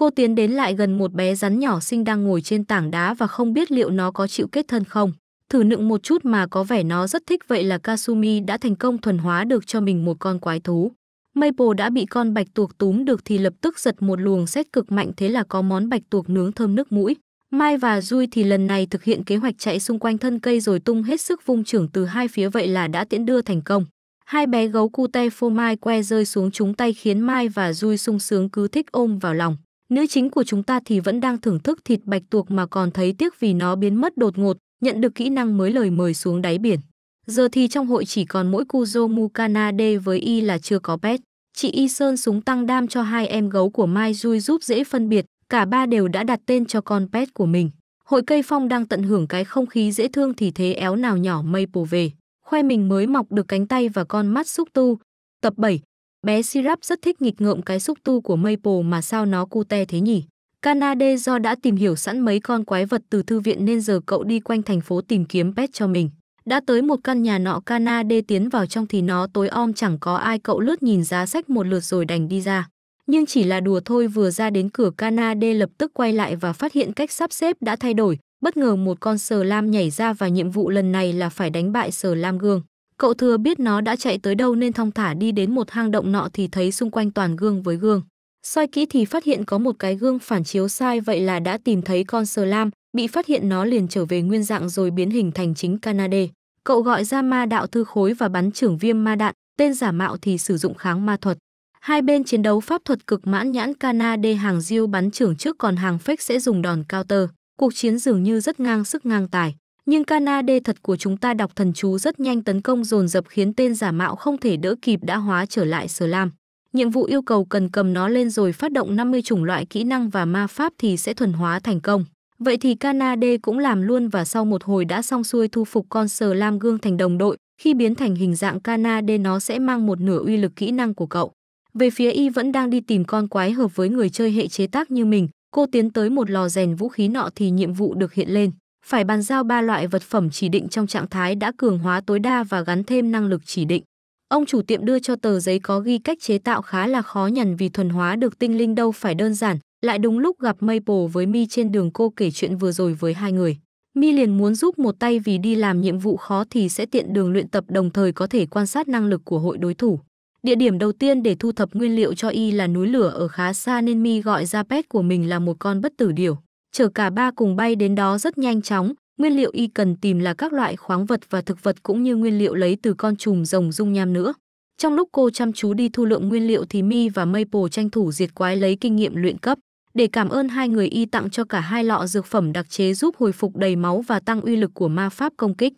Cô tiến đến lại gần một bé rắn nhỏ xinh đang ngồi trên tảng đá và không biết liệu nó có chịu kết thân không. Thử nựng một chút mà có vẻ nó rất thích vậy là Kasumi đã thành công thuần hóa được cho mình một con quái thú. Maple đã bị con bạch tuộc túm được thì lập tức giật một luồng xét cực mạnh thế là có món bạch tuộc nướng thơm nước mũi. Mai và Dui thì lần này thực hiện kế hoạch chạy xung quanh thân cây rồi tung hết sức vung trưởng từ hai phía vậy là đã tiễn đưa thành công. Hai bé gấu cute phô mai que rơi xuống chúng tay khiến Mai và Dui sung sướng cứ thích ôm vào lòng. Nữ chính của chúng ta thì vẫn đang thưởng thức thịt bạch tuộc mà còn thấy tiếc vì nó biến mất đột ngột, nhận được kỹ năng mới lời mời xuống đáy biển. Giờ thì trong hội chỉ còn mỗi Kuzo Mukana D với Y là chưa có pet. Chị Y Sơn súng tăng đam cho hai em gấu của Mai Jui giúp dễ phân biệt, cả ba đều đã đặt tên cho con pet của mình. Hội cây phong đang tận hưởng cái không khí dễ thương thì thế éo nào nhỏ mây Maple về. Khoe mình mới mọc được cánh tay và con mắt xúc tu. Tập 7, Bé Sirap rất thích nghịch ngợm cái xúc tu của Maple mà sao nó cu te thế nhỉ? Canada do đã tìm hiểu sẵn mấy con quái vật từ thư viện nên giờ cậu đi quanh thành phố tìm kiếm pet cho mình. Đã tới một căn nhà nọ Canada tiến vào trong thì nó tối om chẳng có ai cậu lướt nhìn giá sách một lượt rồi đành đi ra. Nhưng chỉ là đùa thôi vừa ra đến cửa Canada lập tức quay lại và phát hiện cách sắp xếp đã thay đổi. Bất ngờ một con sờ lam nhảy ra và nhiệm vụ lần này là phải đánh bại sờ lam gương. Cậu thừa biết nó đã chạy tới đâu nên thong thả đi đến một hang động nọ thì thấy xung quanh toàn gương với gương. Soi kỹ thì phát hiện có một cái gương phản chiếu sai vậy là đã tìm thấy con sờ lam, bị phát hiện nó liền trở về nguyên dạng rồi biến hình thành chính Canada Cậu gọi ra ma đạo thư khối và bắn trưởng viêm ma đạn, tên giả mạo thì sử dụng kháng ma thuật. Hai bên chiến đấu pháp thuật cực mãn nhãn Canada hàng diêu bắn trưởng trước còn hàng phách sẽ dùng đòn cao tơ. Cuộc chiến dường như rất ngang sức ngang tài nhưng Canada thật của chúng ta đọc thần chú rất nhanh tấn công dồn dập khiến tên giả mạo không thể đỡ kịp đã hóa trở lại sờ lam. Nhiệm vụ yêu cầu cần cầm nó lên rồi phát động 50 chủng loại kỹ năng và ma pháp thì sẽ thuần hóa thành công. Vậy thì Canada cũng làm luôn và sau một hồi đã xong xuôi thu phục con sờ lam gương thành đồng đội. Khi biến thành hình dạng Canada nó sẽ mang một nửa uy lực kỹ năng của cậu. Về phía y vẫn đang đi tìm con quái hợp với người chơi hệ chế tác như mình, cô tiến tới một lò rèn vũ khí nọ thì nhiệm vụ được hiện lên phải bàn giao ba loại vật phẩm chỉ định trong trạng thái đã cường hóa tối đa và gắn thêm năng lực chỉ định. Ông chủ tiệm đưa cho tờ giấy có ghi cách chế tạo khá là khó nhằn vì thuần hóa được tinh linh đâu phải đơn giản, lại đúng lúc gặp Maple với Mi trên đường cô kể chuyện vừa rồi với hai người. Mi liền muốn giúp một tay vì đi làm nhiệm vụ khó thì sẽ tiện đường luyện tập đồng thời có thể quan sát năng lực của hội đối thủ. Địa điểm đầu tiên để thu thập nguyên liệu cho y là núi lửa ở khá xa nên Mi gọi ra pet của mình là một con bất tử điểu chở cả ba cùng bay đến đó rất nhanh chóng, nguyên liệu y cần tìm là các loại khoáng vật và thực vật cũng như nguyên liệu lấy từ con trùm rồng dung nham nữa. Trong lúc cô chăm chú đi thu lượng nguyên liệu thì Mi và Maple tranh thủ diệt quái lấy kinh nghiệm luyện cấp. Để cảm ơn hai người y tặng cho cả hai lọ dược phẩm đặc chế giúp hồi phục đầy máu và tăng uy lực của ma pháp công kích.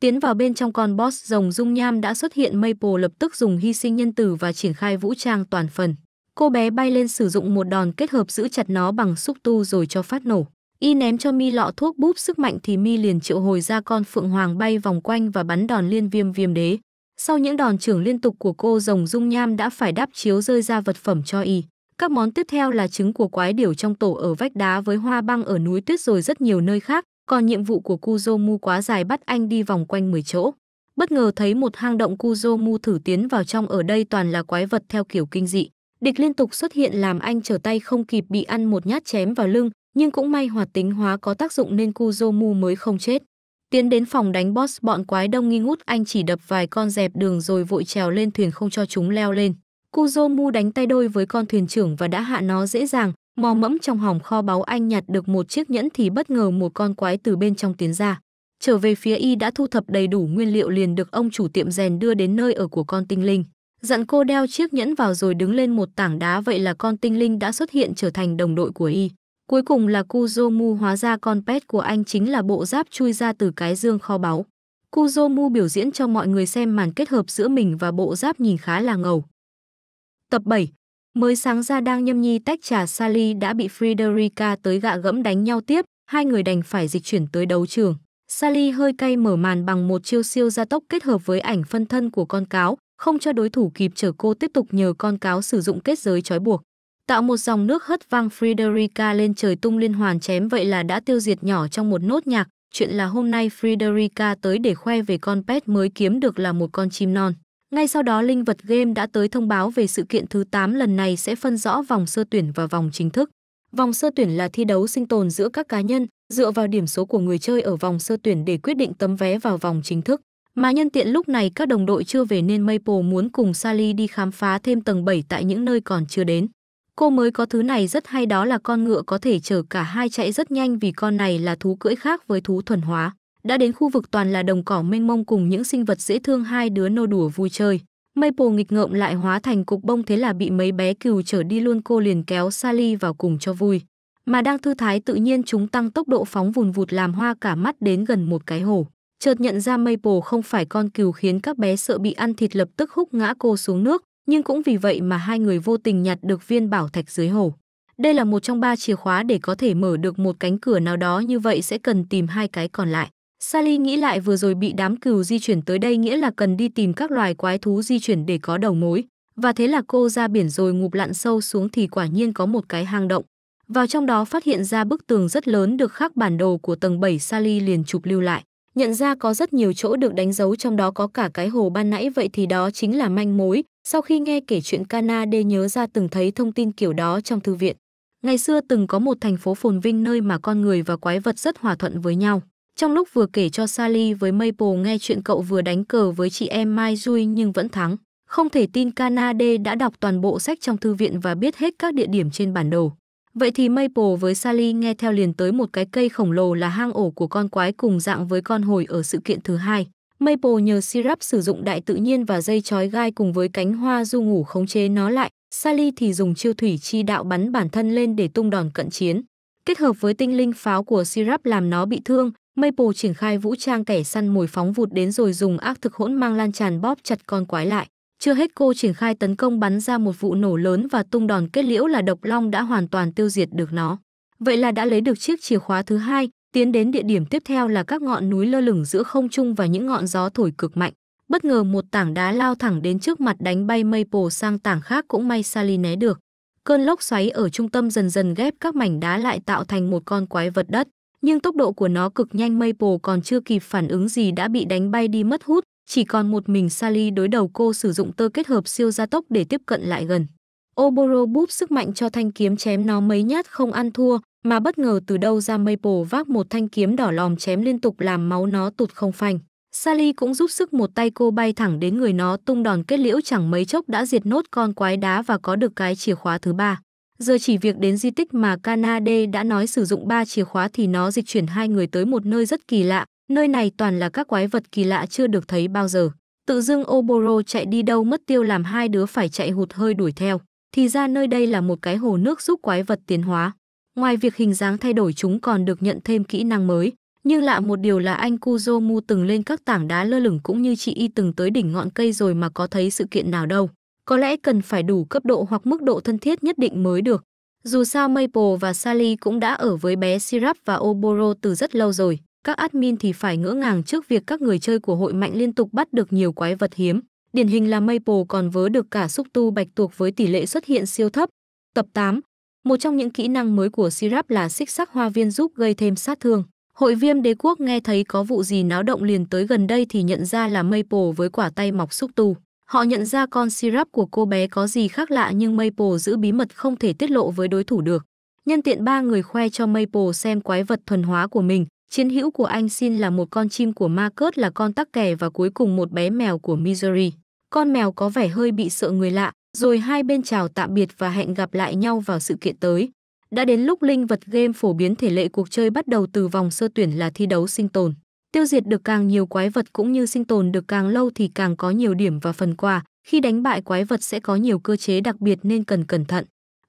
Tiến vào bên trong con boss rồng dung nham đã xuất hiện Maple lập tức dùng hy sinh nhân tử và triển khai vũ trang toàn phần. Cô bé bay lên sử dụng một đòn kết hợp giữ chặt nó bằng xúc tu rồi cho phát nổ. Y ném cho Mi lọ thuốc búp sức mạnh thì Mi liền triệu hồi ra con phượng hoàng bay vòng quanh và bắn đòn liên viêm viêm đế. Sau những đòn trưởng liên tục của cô rồng dung nham đã phải đáp chiếu rơi ra vật phẩm cho Y. Các món tiếp theo là trứng của quái điểu trong tổ ở vách đá với hoa băng ở núi tuyết rồi rất nhiều nơi khác. Còn nhiệm vụ của Kuzomu quá dài bắt anh đi vòng quanh 10 chỗ. Bất ngờ thấy một hang động Kuzomu thử tiến vào trong ở đây toàn là quái vật theo kiểu kinh dị địch liên tục xuất hiện làm anh trở tay không kịp bị ăn một nhát chém vào lưng, nhưng cũng may hoạt tính hóa có tác dụng nên Kuzomu mới không chết. Tiến đến phòng đánh boss bọn quái đông nghi ngút anh chỉ đập vài con dẹp đường rồi vội trèo lên thuyền không cho chúng leo lên. Kuzomu đánh tay đôi với con thuyền trưởng và đã hạ nó dễ dàng, mò mẫm trong hòm kho báu anh nhặt được một chiếc nhẫn thì bất ngờ một con quái từ bên trong tiến ra. Trở về phía y đã thu thập đầy đủ nguyên liệu liền được ông chủ tiệm rèn đưa đến nơi ở của con tinh linh dặn cô đeo chiếc nhẫn vào rồi đứng lên một tảng đá vậy là con tinh linh đã xuất hiện trở thành đồng đội của y. Cuối cùng là Kuzomu hóa ra con pet của anh chính là bộ giáp chui ra từ cái dương kho báu. Kuzomu biểu diễn cho mọi người xem màn kết hợp giữa mình và bộ giáp nhìn khá là ngầu. Tập 7 Mới sáng ra đang nhâm nhi tách trà Sally đã bị Frederica tới gạ gẫm đánh nhau tiếp, hai người đành phải dịch chuyển tới đấu trường. Sally hơi cay mở màn bằng một chiêu siêu gia tốc kết hợp với ảnh phân thân của con cáo, không cho đối thủ kịp trở cô tiếp tục nhờ con cáo sử dụng kết giới trói buộc. Tạo một dòng nước hất vang Frederica lên trời tung liên hoàn chém vậy là đã tiêu diệt nhỏ trong một nốt nhạc. Chuyện là hôm nay Frederica tới để khoe về con pet mới kiếm được là một con chim non. Ngay sau đó linh vật game đã tới thông báo về sự kiện thứ 8 lần này sẽ phân rõ vòng sơ tuyển và vòng chính thức. Vòng sơ tuyển là thi đấu sinh tồn giữa các cá nhân, dựa vào điểm số của người chơi ở vòng sơ tuyển để quyết định tấm vé vào vòng chính thức. Mà nhân tiện lúc này các đồng đội chưa về nên Maple muốn cùng Sally đi khám phá thêm tầng 7 tại những nơi còn chưa đến. Cô mới có thứ này rất hay đó là con ngựa có thể chở cả hai chạy rất nhanh vì con này là thú cưỡi khác với thú thuần hóa. Đã đến khu vực toàn là đồng cỏ mênh mông cùng những sinh vật dễ thương hai đứa nô đùa vui chơi. Maple nghịch ngợm lại hóa thành cục bông thế là bị mấy bé cừu chở đi luôn cô liền kéo Sally vào cùng cho vui. Mà đang thư thái tự nhiên chúng tăng tốc độ phóng vùn vụt làm hoa cả mắt đến gần một cái hồ chợt nhận ra Maple không phải con cừu khiến các bé sợ bị ăn thịt lập tức húc ngã cô xuống nước, nhưng cũng vì vậy mà hai người vô tình nhặt được viên bảo thạch dưới hồ. Đây là một trong ba chìa khóa để có thể mở được một cánh cửa nào đó như vậy sẽ cần tìm hai cái còn lại. Sally nghĩ lại vừa rồi bị đám cừu di chuyển tới đây nghĩa là cần đi tìm các loài quái thú di chuyển để có đầu mối. Và thế là cô ra biển rồi ngụp lặn sâu xuống thì quả nhiên có một cái hang động. Vào trong đó phát hiện ra bức tường rất lớn được khắc bản đồ của tầng 7 Sally liền chụp lưu lại nhận ra có rất nhiều chỗ được đánh dấu trong đó có cả cái hồ ban nãy vậy thì đó chính là manh mối. Sau khi nghe kể chuyện Canada nhớ ra từng thấy thông tin kiểu đó trong thư viện. Ngày xưa từng có một thành phố phồn vinh nơi mà con người và quái vật rất hòa thuận với nhau. Trong lúc vừa kể cho Sally với Maple nghe chuyện cậu vừa đánh cờ với chị em Mai Duy nhưng vẫn thắng. Không thể tin Canada đã đọc toàn bộ sách trong thư viện và biết hết các địa điểm trên bản đồ. Vậy thì Maple với Sally nghe theo liền tới một cái cây khổng lồ là hang ổ của con quái cùng dạng với con hồi ở sự kiện thứ hai. Maple nhờ Syrup sử dụng đại tự nhiên và dây chói gai cùng với cánh hoa du ngủ khống chế nó lại, Sally thì dùng chiêu thủy chi đạo bắn bản thân lên để tung đòn cận chiến. Kết hợp với tinh linh pháo của Syrup làm nó bị thương, Maple triển khai vũ trang kẻ săn mồi phóng vụt đến rồi dùng ác thực hỗn mang lan tràn bóp chặt con quái lại. Chưa hết cô triển khai tấn công bắn ra một vụ nổ lớn và tung đòn kết liễu là độc long đã hoàn toàn tiêu diệt được nó. Vậy là đã lấy được chiếc chìa khóa thứ hai, tiến đến địa điểm tiếp theo là các ngọn núi lơ lửng giữa không trung và những ngọn gió thổi cực mạnh. Bất ngờ một tảng đá lao thẳng đến trước mặt đánh bay Maple sang tảng khác cũng may Sally né được. Cơn lốc xoáy ở trung tâm dần dần ghép các mảnh đá lại tạo thành một con quái vật đất. Nhưng tốc độ của nó cực nhanh Maple còn chưa kịp phản ứng gì đã bị đánh bay đi mất hút, chỉ còn một mình Sally đối đầu cô sử dụng tơ kết hợp siêu gia tốc để tiếp cận lại gần. Oboro búp sức mạnh cho thanh kiếm chém nó mấy nhát không ăn thua, mà bất ngờ từ đâu ra Maple vác một thanh kiếm đỏ lòm chém liên tục làm máu nó tụt không phanh. Sally cũng giúp sức một tay cô bay thẳng đến người nó tung đòn kết liễu chẳng mấy chốc đã diệt nốt con quái đá và có được cái chìa khóa thứ ba. Giờ chỉ việc đến di tích mà Canada đã nói sử dụng ba chìa khóa thì nó dịch chuyển hai người tới một nơi rất kỳ lạ, Nơi này toàn là các quái vật kỳ lạ chưa được thấy bao giờ. Tự dưng Oboro chạy đi đâu mất tiêu làm hai đứa phải chạy hụt hơi đuổi theo. Thì ra nơi đây là một cái hồ nước giúp quái vật tiến hóa. Ngoài việc hình dáng thay đổi chúng còn được nhận thêm kỹ năng mới. Nhưng lạ một điều là anh Kuzomu từng lên các tảng đá lơ lửng cũng như chị Y từng tới đỉnh ngọn cây rồi mà có thấy sự kiện nào đâu. Có lẽ cần phải đủ cấp độ hoặc mức độ thân thiết nhất định mới được. Dù sao Maple và Sally cũng đã ở với bé Syrup và Oboro từ rất lâu rồi các admin thì phải ngỡ ngàng trước việc các người chơi của hội mạnh liên tục bắt được nhiều quái vật hiếm. Điển hình là Maple còn vớ được cả xúc tu bạch tuộc với tỷ lệ xuất hiện siêu thấp. Tập 8 Một trong những kỹ năng mới của Syrup là xích sắc hoa viên giúp gây thêm sát thương. Hội viêm đế quốc nghe thấy có vụ gì náo động liền tới gần đây thì nhận ra là Maple với quả tay mọc xúc tu. Họ nhận ra con Syrup của cô bé có gì khác lạ nhưng Maple giữ bí mật không thể tiết lộ với đối thủ được. Nhân tiện ba người khoe cho Maple xem quái vật thuần hóa của mình. Chiến hữu của anh xin là một con chim của Marcus là con tắc kè và cuối cùng một bé mèo của Misery. Con mèo có vẻ hơi bị sợ người lạ, rồi hai bên chào tạm biệt và hẹn gặp lại nhau vào sự kiện tới. Đã đến lúc linh vật game phổ biến thể lệ cuộc chơi bắt đầu từ vòng sơ tuyển là thi đấu sinh tồn. Tiêu diệt được càng nhiều quái vật cũng như sinh tồn được càng lâu thì càng có nhiều điểm và phần quà. Khi đánh bại quái vật sẽ có nhiều cơ chế đặc biệt nên cần cẩn thận.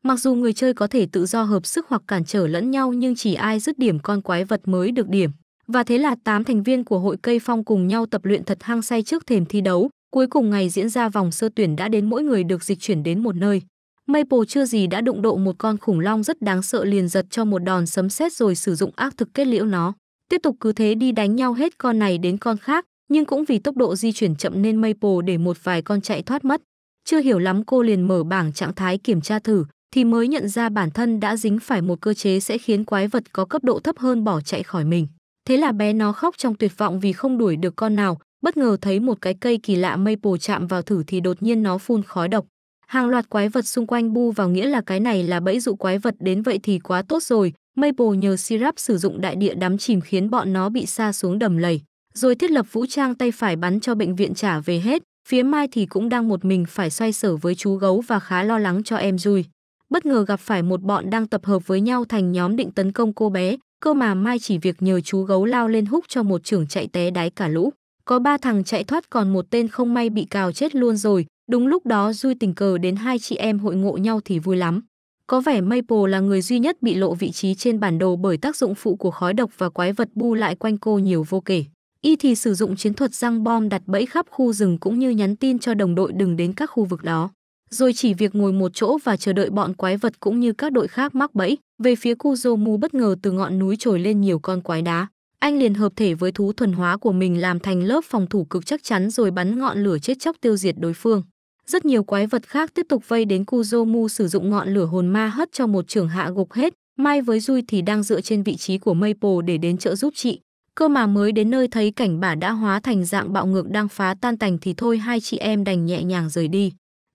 Mặc dù người chơi có thể tự do hợp sức hoặc cản trở lẫn nhau nhưng chỉ ai dứt điểm con quái vật mới được điểm. Và thế là 8 thành viên của hội cây phong cùng nhau tập luyện thật hăng say trước thềm thi đấu. Cuối cùng ngày diễn ra vòng sơ tuyển đã đến mỗi người được dịch chuyển đến một nơi. Maple chưa gì đã đụng độ một con khủng long rất đáng sợ liền giật cho một đòn sấm sét rồi sử dụng ác thực kết liễu nó. Tiếp tục cứ thế đi đánh nhau hết con này đến con khác, nhưng cũng vì tốc độ di chuyển chậm nên Maple để một vài con chạy thoát mất. Chưa hiểu lắm cô liền mở bảng trạng thái kiểm tra thử, thì mới nhận ra bản thân đã dính phải một cơ chế sẽ khiến quái vật có cấp độ thấp hơn bỏ chạy khỏi mình. Thế là bé nó khóc trong tuyệt vọng vì không đuổi được con nào, bất ngờ thấy một cái cây kỳ lạ maple chạm vào thử thì đột nhiên nó phun khói độc. Hàng loạt quái vật xung quanh bu vào nghĩa là cái này là bẫy dụ quái vật đến vậy thì quá tốt rồi. Maple nhờ Sirap sử dụng đại địa đắm chìm khiến bọn nó bị xa xuống đầm lầy, rồi thiết lập vũ trang tay phải bắn cho bệnh viện trả về hết. Phía Mai thì cũng đang một mình phải xoay sở với chú gấu và khá lo lắng cho em Jui bất ngờ gặp phải một bọn đang tập hợp với nhau thành nhóm định tấn công cô bé, cơ mà Mai chỉ việc nhờ chú gấu lao lên húc cho một trưởng chạy té đái cả lũ. Có ba thằng chạy thoát còn một tên không may bị cào chết luôn rồi, đúng lúc đó duy tình cờ đến hai chị em hội ngộ nhau thì vui lắm. Có vẻ Maple là người duy nhất bị lộ vị trí trên bản đồ bởi tác dụng phụ của khói độc và quái vật bu lại quanh cô nhiều vô kể. Y thì sử dụng chiến thuật răng bom đặt bẫy khắp khu rừng cũng như nhắn tin cho đồng đội đừng đến các khu vực đó rồi chỉ việc ngồi một chỗ và chờ đợi bọn quái vật cũng như các đội khác mắc bẫy. Về phía Kuzomu bất ngờ từ ngọn núi trồi lên nhiều con quái đá. Anh liền hợp thể với thú thuần hóa của mình làm thành lớp phòng thủ cực chắc chắn rồi bắn ngọn lửa chết chóc tiêu diệt đối phương. Rất nhiều quái vật khác tiếp tục vây đến Kuzomu sử dụng ngọn lửa hồn ma hất cho một trưởng hạ gục hết. Mai với Rui thì đang dựa trên vị trí của Maple để đến trợ giúp chị. Cơ mà mới đến nơi thấy cảnh bà đã hóa thành dạng bạo ngược đang phá tan tành thì thôi hai chị em đành nhẹ nhàng rời đi.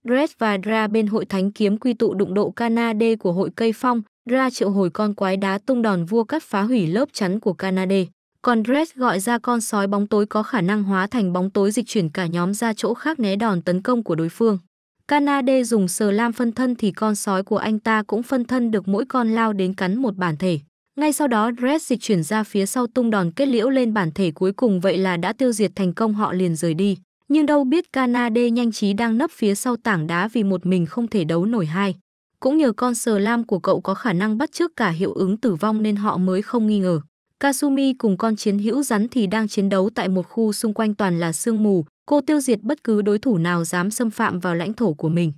Dred và Dra bên hội thánh kiếm quy tụ đụng độ Canada của hội cây phong, Dra triệu hồi con quái đá tung đòn vua cắt phá hủy lớp chắn của Canada Còn Dred gọi ra con sói bóng tối có khả năng hóa thành bóng tối dịch chuyển cả nhóm ra chỗ khác né đòn tấn công của đối phương. Canada dùng sờ lam phân thân thì con sói của anh ta cũng phân thân được mỗi con lao đến cắn một bản thể. Ngay sau đó Dredd dịch chuyển ra phía sau tung đòn kết liễu lên bản thể cuối cùng vậy là đã tiêu diệt thành công họ liền rời đi. Nhưng đâu biết Canade nhanh trí đang nấp phía sau tảng đá vì một mình không thể đấu nổi hai. Cũng nhờ con sờ lam của cậu có khả năng bắt trước cả hiệu ứng tử vong nên họ mới không nghi ngờ. Kasumi cùng con chiến hữu rắn thì đang chiến đấu tại một khu xung quanh toàn là sương mù, cô tiêu diệt bất cứ đối thủ nào dám xâm phạm vào lãnh thổ của mình.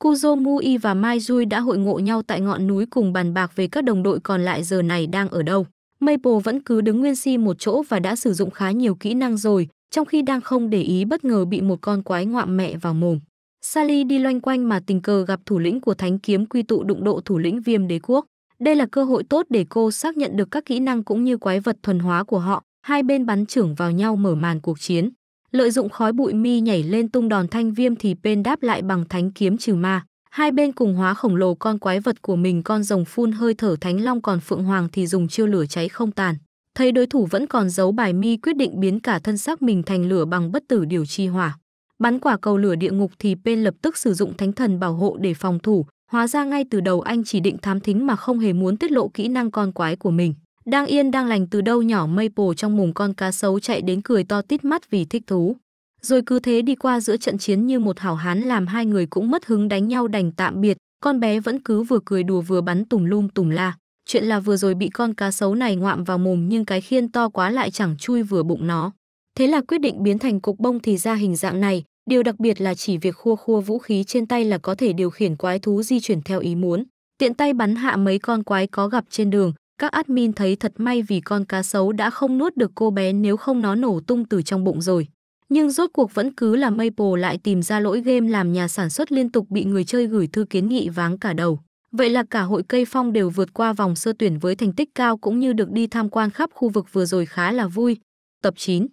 Kuzomui và Mai Jui đã hội ngộ nhau tại ngọn núi cùng bàn bạc về các đồng đội còn lại giờ này đang ở đâu. Maple vẫn cứ đứng nguyên si một chỗ và đã sử dụng khá nhiều kỹ năng rồi, trong khi đang không để ý bất ngờ bị một con quái ngoạm mẹ vào mồm. Sally đi loanh quanh mà tình cờ gặp thủ lĩnh của thánh kiếm quy tụ đụng độ thủ lĩnh viêm đế quốc. Đây là cơ hội tốt để cô xác nhận được các kỹ năng cũng như quái vật thuần hóa của họ. Hai bên bắn trưởng vào nhau mở màn cuộc chiến. Lợi dụng khói bụi mi nhảy lên tung đòn thanh viêm thì bên đáp lại bằng thánh kiếm trừ ma. Hai bên cùng hóa khổng lồ con quái vật của mình con rồng phun hơi thở thánh long còn phượng hoàng thì dùng chiêu lửa cháy không tàn thấy đối thủ vẫn còn giấu bài mi quyết định biến cả thân xác mình thành lửa bằng bất tử điều chi hỏa. Bắn quả cầu lửa địa ngục thì P lập tức sử dụng thánh thần bảo hộ để phòng thủ, hóa ra ngay từ đầu anh chỉ định thám thính mà không hề muốn tiết lộ kỹ năng con quái của mình. Đang yên đang lành từ đâu nhỏ Maple trong mùng con cá sấu chạy đến cười to tít mắt vì thích thú. Rồi cứ thế đi qua giữa trận chiến như một hảo hán làm hai người cũng mất hứng đánh nhau đành tạm biệt, con bé vẫn cứ vừa cười đùa vừa bắn tùm lum tùm la chuyện là vừa rồi bị con cá sấu này ngoạm vào mồm nhưng cái khiên to quá lại chẳng chui vừa bụng nó. Thế là quyết định biến thành cục bông thì ra hình dạng này, điều đặc biệt là chỉ việc khua khua vũ khí trên tay là có thể điều khiển quái thú di chuyển theo ý muốn. Tiện tay bắn hạ mấy con quái có gặp trên đường, các admin thấy thật may vì con cá sấu đã không nuốt được cô bé nếu không nó nổ tung từ trong bụng rồi. Nhưng rốt cuộc vẫn cứ là Maple lại tìm ra lỗi game làm nhà sản xuất liên tục bị người chơi gửi thư kiến nghị váng cả đầu. Vậy là cả hội cây phong đều vượt qua vòng sơ tuyển với thành tích cao cũng như được đi tham quan khắp khu vực vừa rồi khá là vui. Tập 9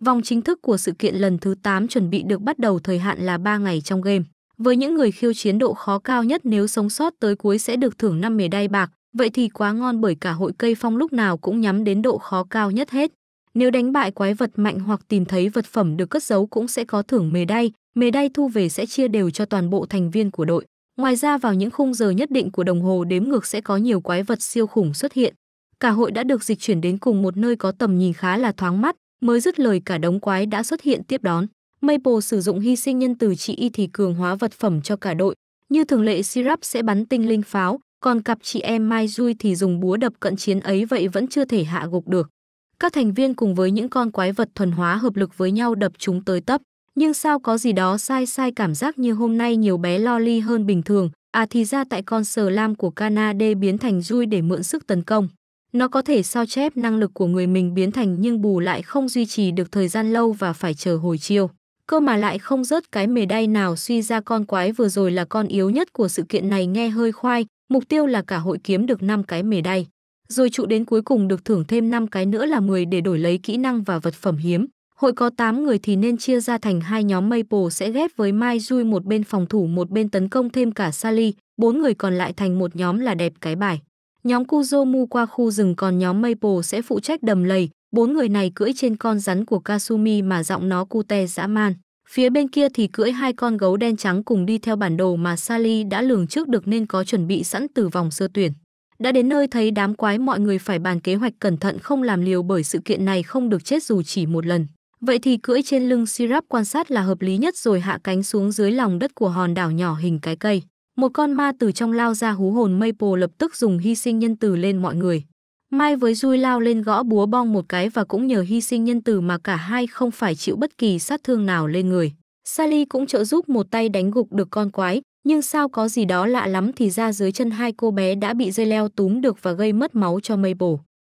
Vòng chính thức của sự kiện lần thứ 8 chuẩn bị được bắt đầu thời hạn là 3 ngày trong game. Với những người khiêu chiến độ khó cao nhất nếu sống sót tới cuối sẽ được thưởng 5 mề đai bạc, vậy thì quá ngon bởi cả hội cây phong lúc nào cũng nhắm đến độ khó cao nhất hết. Nếu đánh bại quái vật mạnh hoặc tìm thấy vật phẩm được cất giấu cũng sẽ có thưởng mề đay, mề đay thu về sẽ chia đều cho toàn bộ thành viên của đội. Ngoài ra vào những khung giờ nhất định của đồng hồ đếm ngược sẽ có nhiều quái vật siêu khủng xuất hiện. Cả hội đã được dịch chuyển đến cùng một nơi có tầm nhìn khá là thoáng mắt, mới dứt lời cả đống quái đã xuất hiện tiếp đón. Maple sử dụng hy sinh nhân từ chị Y thì cường hóa vật phẩm cho cả đội. Như thường lệ syrup sẽ bắn tinh linh pháo, còn cặp chị em Mai Dui thì dùng búa đập cận chiến ấy vậy vẫn chưa thể hạ gục được. Các thành viên cùng với những con quái vật thuần hóa hợp lực với nhau đập chúng tới tấp. Nhưng sao có gì đó sai sai cảm giác như hôm nay nhiều bé lo ly hơn bình thường, à thì ra tại con sờ lam của Canada biến thành Dui để mượn sức tấn công. Nó có thể sao chép năng lực của người mình biến thành nhưng bù lại không duy trì được thời gian lâu và phải chờ hồi chiều. Cơ mà lại không rớt cái mề đay nào suy ra con quái vừa rồi là con yếu nhất của sự kiện này nghe hơi khoai, mục tiêu là cả hội kiếm được 5 cái mề đay. Rồi trụ đến cuối cùng được thưởng thêm 5 cái nữa là 10 để đổi lấy kỹ năng và vật phẩm hiếm. Hội có 8 người thì nên chia ra thành hai nhóm Maple sẽ ghép với Mai Jui một bên phòng thủ một bên tấn công thêm cả Sally, bốn người còn lại thành một nhóm là đẹp cái bài. Nhóm Kuzomu qua khu rừng còn nhóm Maple sẽ phụ trách đầm lầy, bốn người này cưỡi trên con rắn của Kasumi mà giọng nó cute dã man. Phía bên kia thì cưỡi hai con gấu đen trắng cùng đi theo bản đồ mà Sally đã lường trước được nên có chuẩn bị sẵn từ vòng sơ tuyển. Đã đến nơi thấy đám quái mọi người phải bàn kế hoạch cẩn thận không làm liều bởi sự kiện này không được chết dù chỉ một lần. Vậy thì cưỡi trên lưng Sirap quan sát là hợp lý nhất rồi hạ cánh xuống dưới lòng đất của hòn đảo nhỏ hình cái cây. Một con ma từ trong lao ra hú hồn Maple lập tức dùng hy sinh nhân từ lên mọi người. Mai với Dui lao lên gõ búa bong một cái và cũng nhờ hy sinh nhân từ mà cả hai không phải chịu bất kỳ sát thương nào lên người. Sally cũng trợ giúp một tay đánh gục được con quái, nhưng sao có gì đó lạ lắm thì ra dưới chân hai cô bé đã bị dây leo túm được và gây mất máu cho Maple.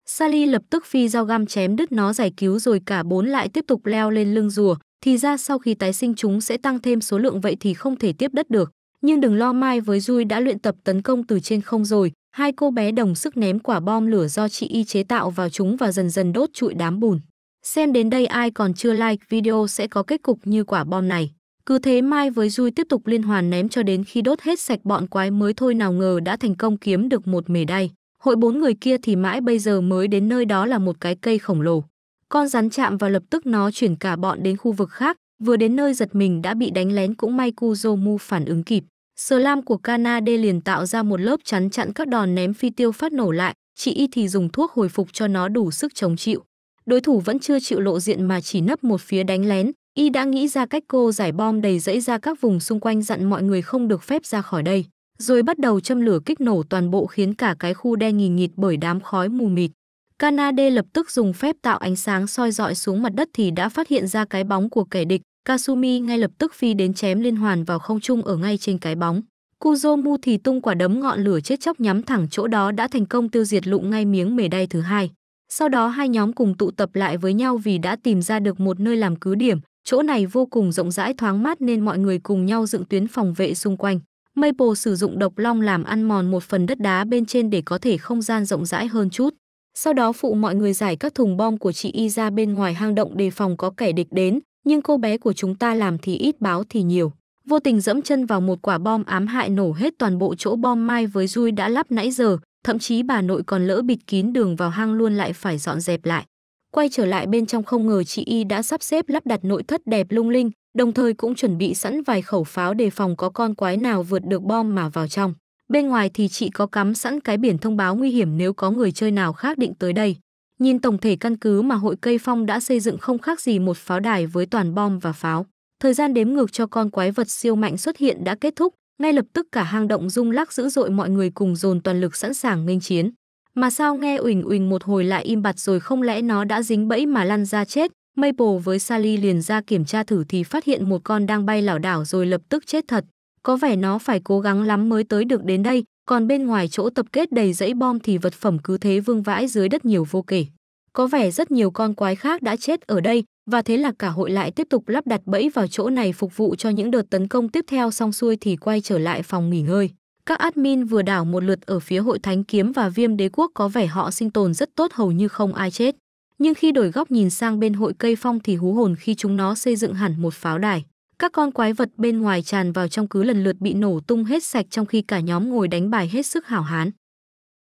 Sally lập tức phi dao găm chém đứt nó giải cứu rồi cả bốn lại tiếp tục leo lên lưng rùa. Thì ra sau khi tái sinh chúng sẽ tăng thêm số lượng vậy thì không thể tiếp đất được. Nhưng đừng lo mai với Jui đã luyện tập tấn công từ trên không rồi. Hai cô bé đồng sức ném quả bom lửa do chị Y chế tạo vào chúng và dần dần đốt trụi đám bùn. Xem đến đây ai còn chưa like video sẽ có kết cục như quả bom này. Cứ thế Mai với Jui tiếp tục liên hoàn ném cho đến khi đốt hết sạch bọn quái mới thôi nào ngờ đã thành công kiếm được một mề đay hội bốn người kia thì mãi bây giờ mới đến nơi đó là một cái cây khổng lồ. Con rắn chạm vào lập tức nó chuyển cả bọn đến khu vực khác, vừa đến nơi giật mình đã bị đánh lén cũng may Kuzomu phản ứng kịp. Sờ lam của Kanade liền tạo ra một lớp chắn chặn các đòn ném phi tiêu phát nổ lại, chị y thì dùng thuốc hồi phục cho nó đủ sức chống chịu. Đối thủ vẫn chưa chịu lộ diện mà chỉ nấp một phía đánh lén, y đã nghĩ ra cách cô giải bom đầy rẫy ra các vùng xung quanh dặn mọi người không được phép ra khỏi đây rồi bắt đầu châm lửa kích nổ toàn bộ khiến cả cái khu đen nghìn nghịt bởi đám khói mù mịt. Canade lập tức dùng phép tạo ánh sáng soi dọi xuống mặt đất thì đã phát hiện ra cái bóng của kẻ địch. Kasumi ngay lập tức phi đến chém liên hoàn vào không trung ở ngay trên cái bóng. Kuzomu thì tung quả đấm ngọn lửa chết chóc nhắm thẳng chỗ đó đã thành công tiêu diệt lụng ngay miếng mề đay thứ hai. Sau đó hai nhóm cùng tụ tập lại với nhau vì đã tìm ra được một nơi làm cứ điểm, chỗ này vô cùng rộng rãi thoáng mát nên mọi người cùng nhau dựng tuyến phòng vệ xung quanh. Maple sử dụng độc long làm ăn mòn một phần đất đá bên trên để có thể không gian rộng rãi hơn chút. Sau đó phụ mọi người giải các thùng bom của chị Y ra bên ngoài hang động đề phòng có kẻ địch đến, nhưng cô bé của chúng ta làm thì ít báo thì nhiều. Vô tình dẫm chân vào một quả bom ám hại nổ hết toàn bộ chỗ bom mai với Dui đã lắp nãy giờ, thậm chí bà nội còn lỡ bịt kín đường vào hang luôn lại phải dọn dẹp lại. Quay trở lại bên trong không ngờ chị Y đã sắp xếp lắp đặt nội thất đẹp lung linh, đồng thời cũng chuẩn bị sẵn vài khẩu pháo đề phòng có con quái nào vượt được bom mà vào trong. Bên ngoài thì chị có cắm sẵn cái biển thông báo nguy hiểm nếu có người chơi nào khác định tới đây. Nhìn tổng thể căn cứ mà hội cây phong đã xây dựng không khác gì một pháo đài với toàn bom và pháo. Thời gian đếm ngược cho con quái vật siêu mạnh xuất hiện đã kết thúc, ngay lập tức cả hang động rung lắc dữ dội mọi người cùng dồn toàn lực sẵn sàng nghênh chiến. Mà sao nghe uỳnh uỳnh một hồi lại im bặt rồi không lẽ nó đã dính bẫy mà lăn ra chết, Maple với Sally liền ra kiểm tra thử thì phát hiện một con đang bay lảo đảo rồi lập tức chết thật. Có vẻ nó phải cố gắng lắm mới tới được đến đây, còn bên ngoài chỗ tập kết đầy dãy bom thì vật phẩm cứ thế vương vãi dưới đất nhiều vô kể. Có vẻ rất nhiều con quái khác đã chết ở đây, và thế là cả hội lại tiếp tục lắp đặt bẫy vào chỗ này phục vụ cho những đợt tấn công tiếp theo xong xuôi thì quay trở lại phòng nghỉ ngơi. Các admin vừa đảo một lượt ở phía hội thánh kiếm và viêm đế quốc có vẻ họ sinh tồn rất tốt hầu như không ai chết nhưng khi đổi góc nhìn sang bên hội cây phong thì hú hồn khi chúng nó xây dựng hẳn một pháo đài các con quái vật bên ngoài tràn vào trong cứ lần lượt bị nổ tung hết sạch trong khi cả nhóm ngồi đánh bài hết sức hảo hán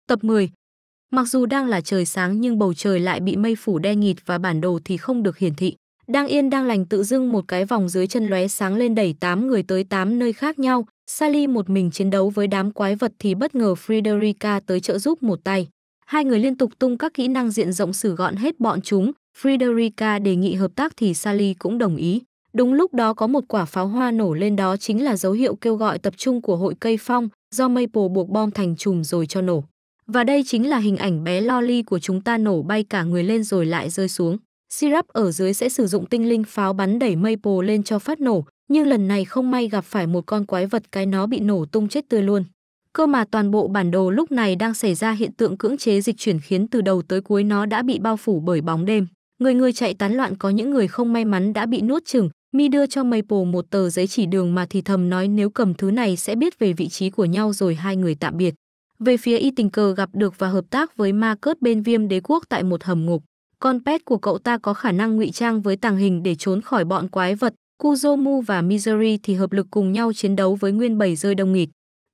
tập 10 mặc dù đang là trời sáng nhưng bầu trời lại bị mây phủ đen nghịt và bản đồ thì không được hiển thị đang yên đang lành tự dưng một cái vòng dưới chân lóe sáng lên đẩy 8 người tới 8 nơi khác nhau Sally một mình chiến đấu với đám quái vật thì bất ngờ Frederica tới trợ giúp một tay. Hai người liên tục tung các kỹ năng diện rộng xử gọn hết bọn chúng. Frederica đề nghị hợp tác thì Sally cũng đồng ý. Đúng lúc đó có một quả pháo hoa nổ lên đó chính là dấu hiệu kêu gọi tập trung của hội cây phong do Maple buộc bom thành chùm rồi cho nổ. Và đây chính là hình ảnh bé Lolly của chúng ta nổ bay cả người lên rồi lại rơi xuống. Syrup ở dưới sẽ sử dụng tinh linh pháo bắn đẩy Maple lên cho phát nổ, nhưng lần này không may gặp phải một con quái vật cái nó bị nổ tung chết tươi luôn. Cơ mà toàn bộ bản đồ lúc này đang xảy ra hiện tượng cưỡng chế dịch chuyển khiến từ đầu tới cuối nó đã bị bao phủ bởi bóng đêm. Người người chạy tán loạn có những người không may mắn đã bị nuốt chừng. Mi đưa cho Maple một tờ giấy chỉ đường mà thì thầm nói nếu cầm thứ này sẽ biết về vị trí của nhau rồi hai người tạm biệt. Về phía y tình cờ gặp được và hợp tác với ma cớt bên viêm đế quốc tại một hầm ngục. Con pet của cậu ta có khả năng ngụy trang với tàng hình để trốn khỏi bọn quái vật. Kuzomu và Misery thì hợp lực cùng nhau chiến đấu với nguyên bảy rơi đông nghịt.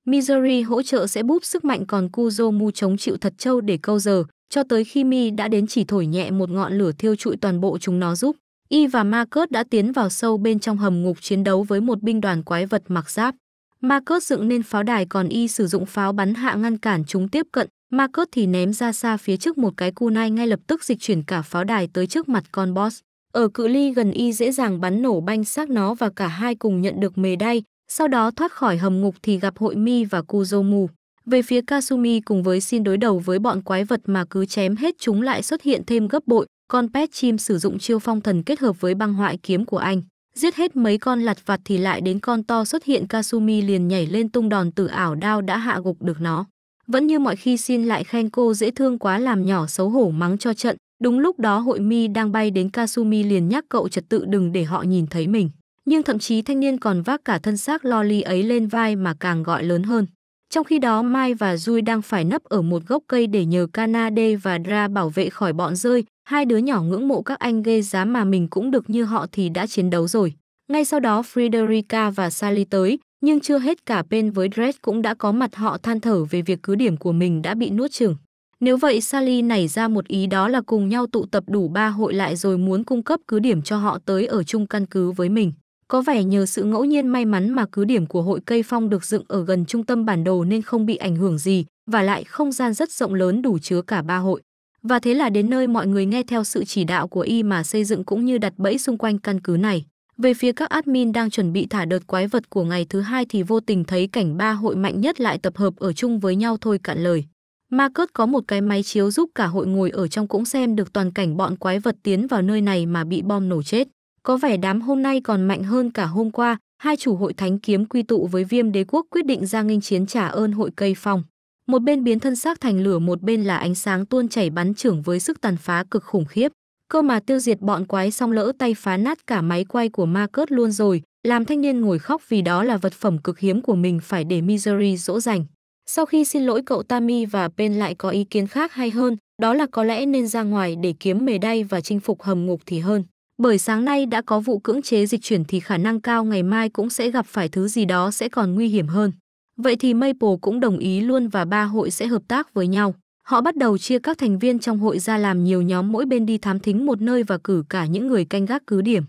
Missouri hỗ trợ sẽ búp sức mạnh còn Kuzomu chống chịu thật châu để câu giờ, cho tới khi Mi đã đến chỉ thổi nhẹ một ngọn lửa thiêu trụi toàn bộ chúng nó giúp. Y và Marcus đã tiến vào sâu bên trong hầm ngục chiến đấu với một binh đoàn quái vật mặc giáp. Marcus dựng nên pháo đài còn Y sử dụng pháo bắn hạ ngăn cản chúng tiếp cận, Marcus thì ném ra xa phía trước một cái cu nai ngay lập tức dịch chuyển cả pháo đài tới trước mặt con boss. Ở cự ly gần Y dễ dàng bắn nổ banh xác nó và cả hai cùng nhận được mề đay, sau đó thoát khỏi hầm ngục thì gặp hội mi và Kuzomu. Về phía Kasumi cùng với xin đối đầu với bọn quái vật mà cứ chém hết chúng lại xuất hiện thêm gấp bội, con pet chim sử dụng chiêu phong thần kết hợp với băng hoại kiếm của anh. Giết hết mấy con lặt vặt thì lại đến con to xuất hiện Kasumi liền nhảy lên tung đòn tử ảo đao đã hạ gục được nó. Vẫn như mọi khi xin lại khen cô dễ thương quá làm nhỏ xấu hổ mắng cho trận. Đúng lúc đó hội mi đang bay đến Kasumi liền nhắc cậu trật tự đừng để họ nhìn thấy mình nhưng thậm chí thanh niên còn vác cả thân xác lo ly ấy lên vai mà càng gọi lớn hơn. Trong khi đó Mai và Dui đang phải nấp ở một gốc cây để nhờ Canade và Dra bảo vệ khỏi bọn rơi, hai đứa nhỏ ngưỡng mộ các anh ghê giá mà mình cũng được như họ thì đã chiến đấu rồi. Ngay sau đó Frederica và Sally tới, nhưng chưa hết cả Pen với Dredd cũng đã có mặt họ than thở về việc cứ điểm của mình đã bị nuốt chửng. Nếu vậy Sally nảy ra một ý đó là cùng nhau tụ tập đủ ba hội lại rồi muốn cung cấp cứ điểm cho họ tới ở chung căn cứ với mình. Có vẻ nhờ sự ngẫu nhiên may mắn mà cứ điểm của hội cây phong được dựng ở gần trung tâm bản đồ nên không bị ảnh hưởng gì, và lại không gian rất rộng lớn đủ chứa cả ba hội. Và thế là đến nơi mọi người nghe theo sự chỉ đạo của y mà xây dựng cũng như đặt bẫy xung quanh căn cứ này. Về phía các admin đang chuẩn bị thả đợt quái vật của ngày thứ hai thì vô tình thấy cảnh ba hội mạnh nhất lại tập hợp ở chung với nhau thôi cạn lời. Marcus có một cái máy chiếu giúp cả hội ngồi ở trong cũng xem được toàn cảnh bọn quái vật tiến vào nơi này mà bị bom nổ chết. Có vẻ đám hôm nay còn mạnh hơn cả hôm qua, hai chủ hội thánh kiếm quy tụ với viêm đế quốc quyết định ra nghênh chiến trả ơn hội cây phong. Một bên biến thân xác thành lửa một bên là ánh sáng tuôn chảy bắn trưởng với sức tàn phá cực khủng khiếp. Cơ mà tiêu diệt bọn quái xong lỡ tay phá nát cả máy quay của ma cớt luôn rồi, làm thanh niên ngồi khóc vì đó là vật phẩm cực hiếm của mình phải để Misery dỗ dành. Sau khi xin lỗi cậu Tammy và bên lại có ý kiến khác hay hơn, đó là có lẽ nên ra ngoài để kiếm mề đay và chinh phục hầm ngục thì hơn bởi sáng nay đã có vụ cưỡng chế dịch chuyển thì khả năng cao ngày mai cũng sẽ gặp phải thứ gì đó sẽ còn nguy hiểm hơn. Vậy thì Maple cũng đồng ý luôn và ba hội sẽ hợp tác với nhau. Họ bắt đầu chia các thành viên trong hội ra làm nhiều nhóm mỗi bên đi thám thính một nơi và cử cả những người canh gác cứ điểm.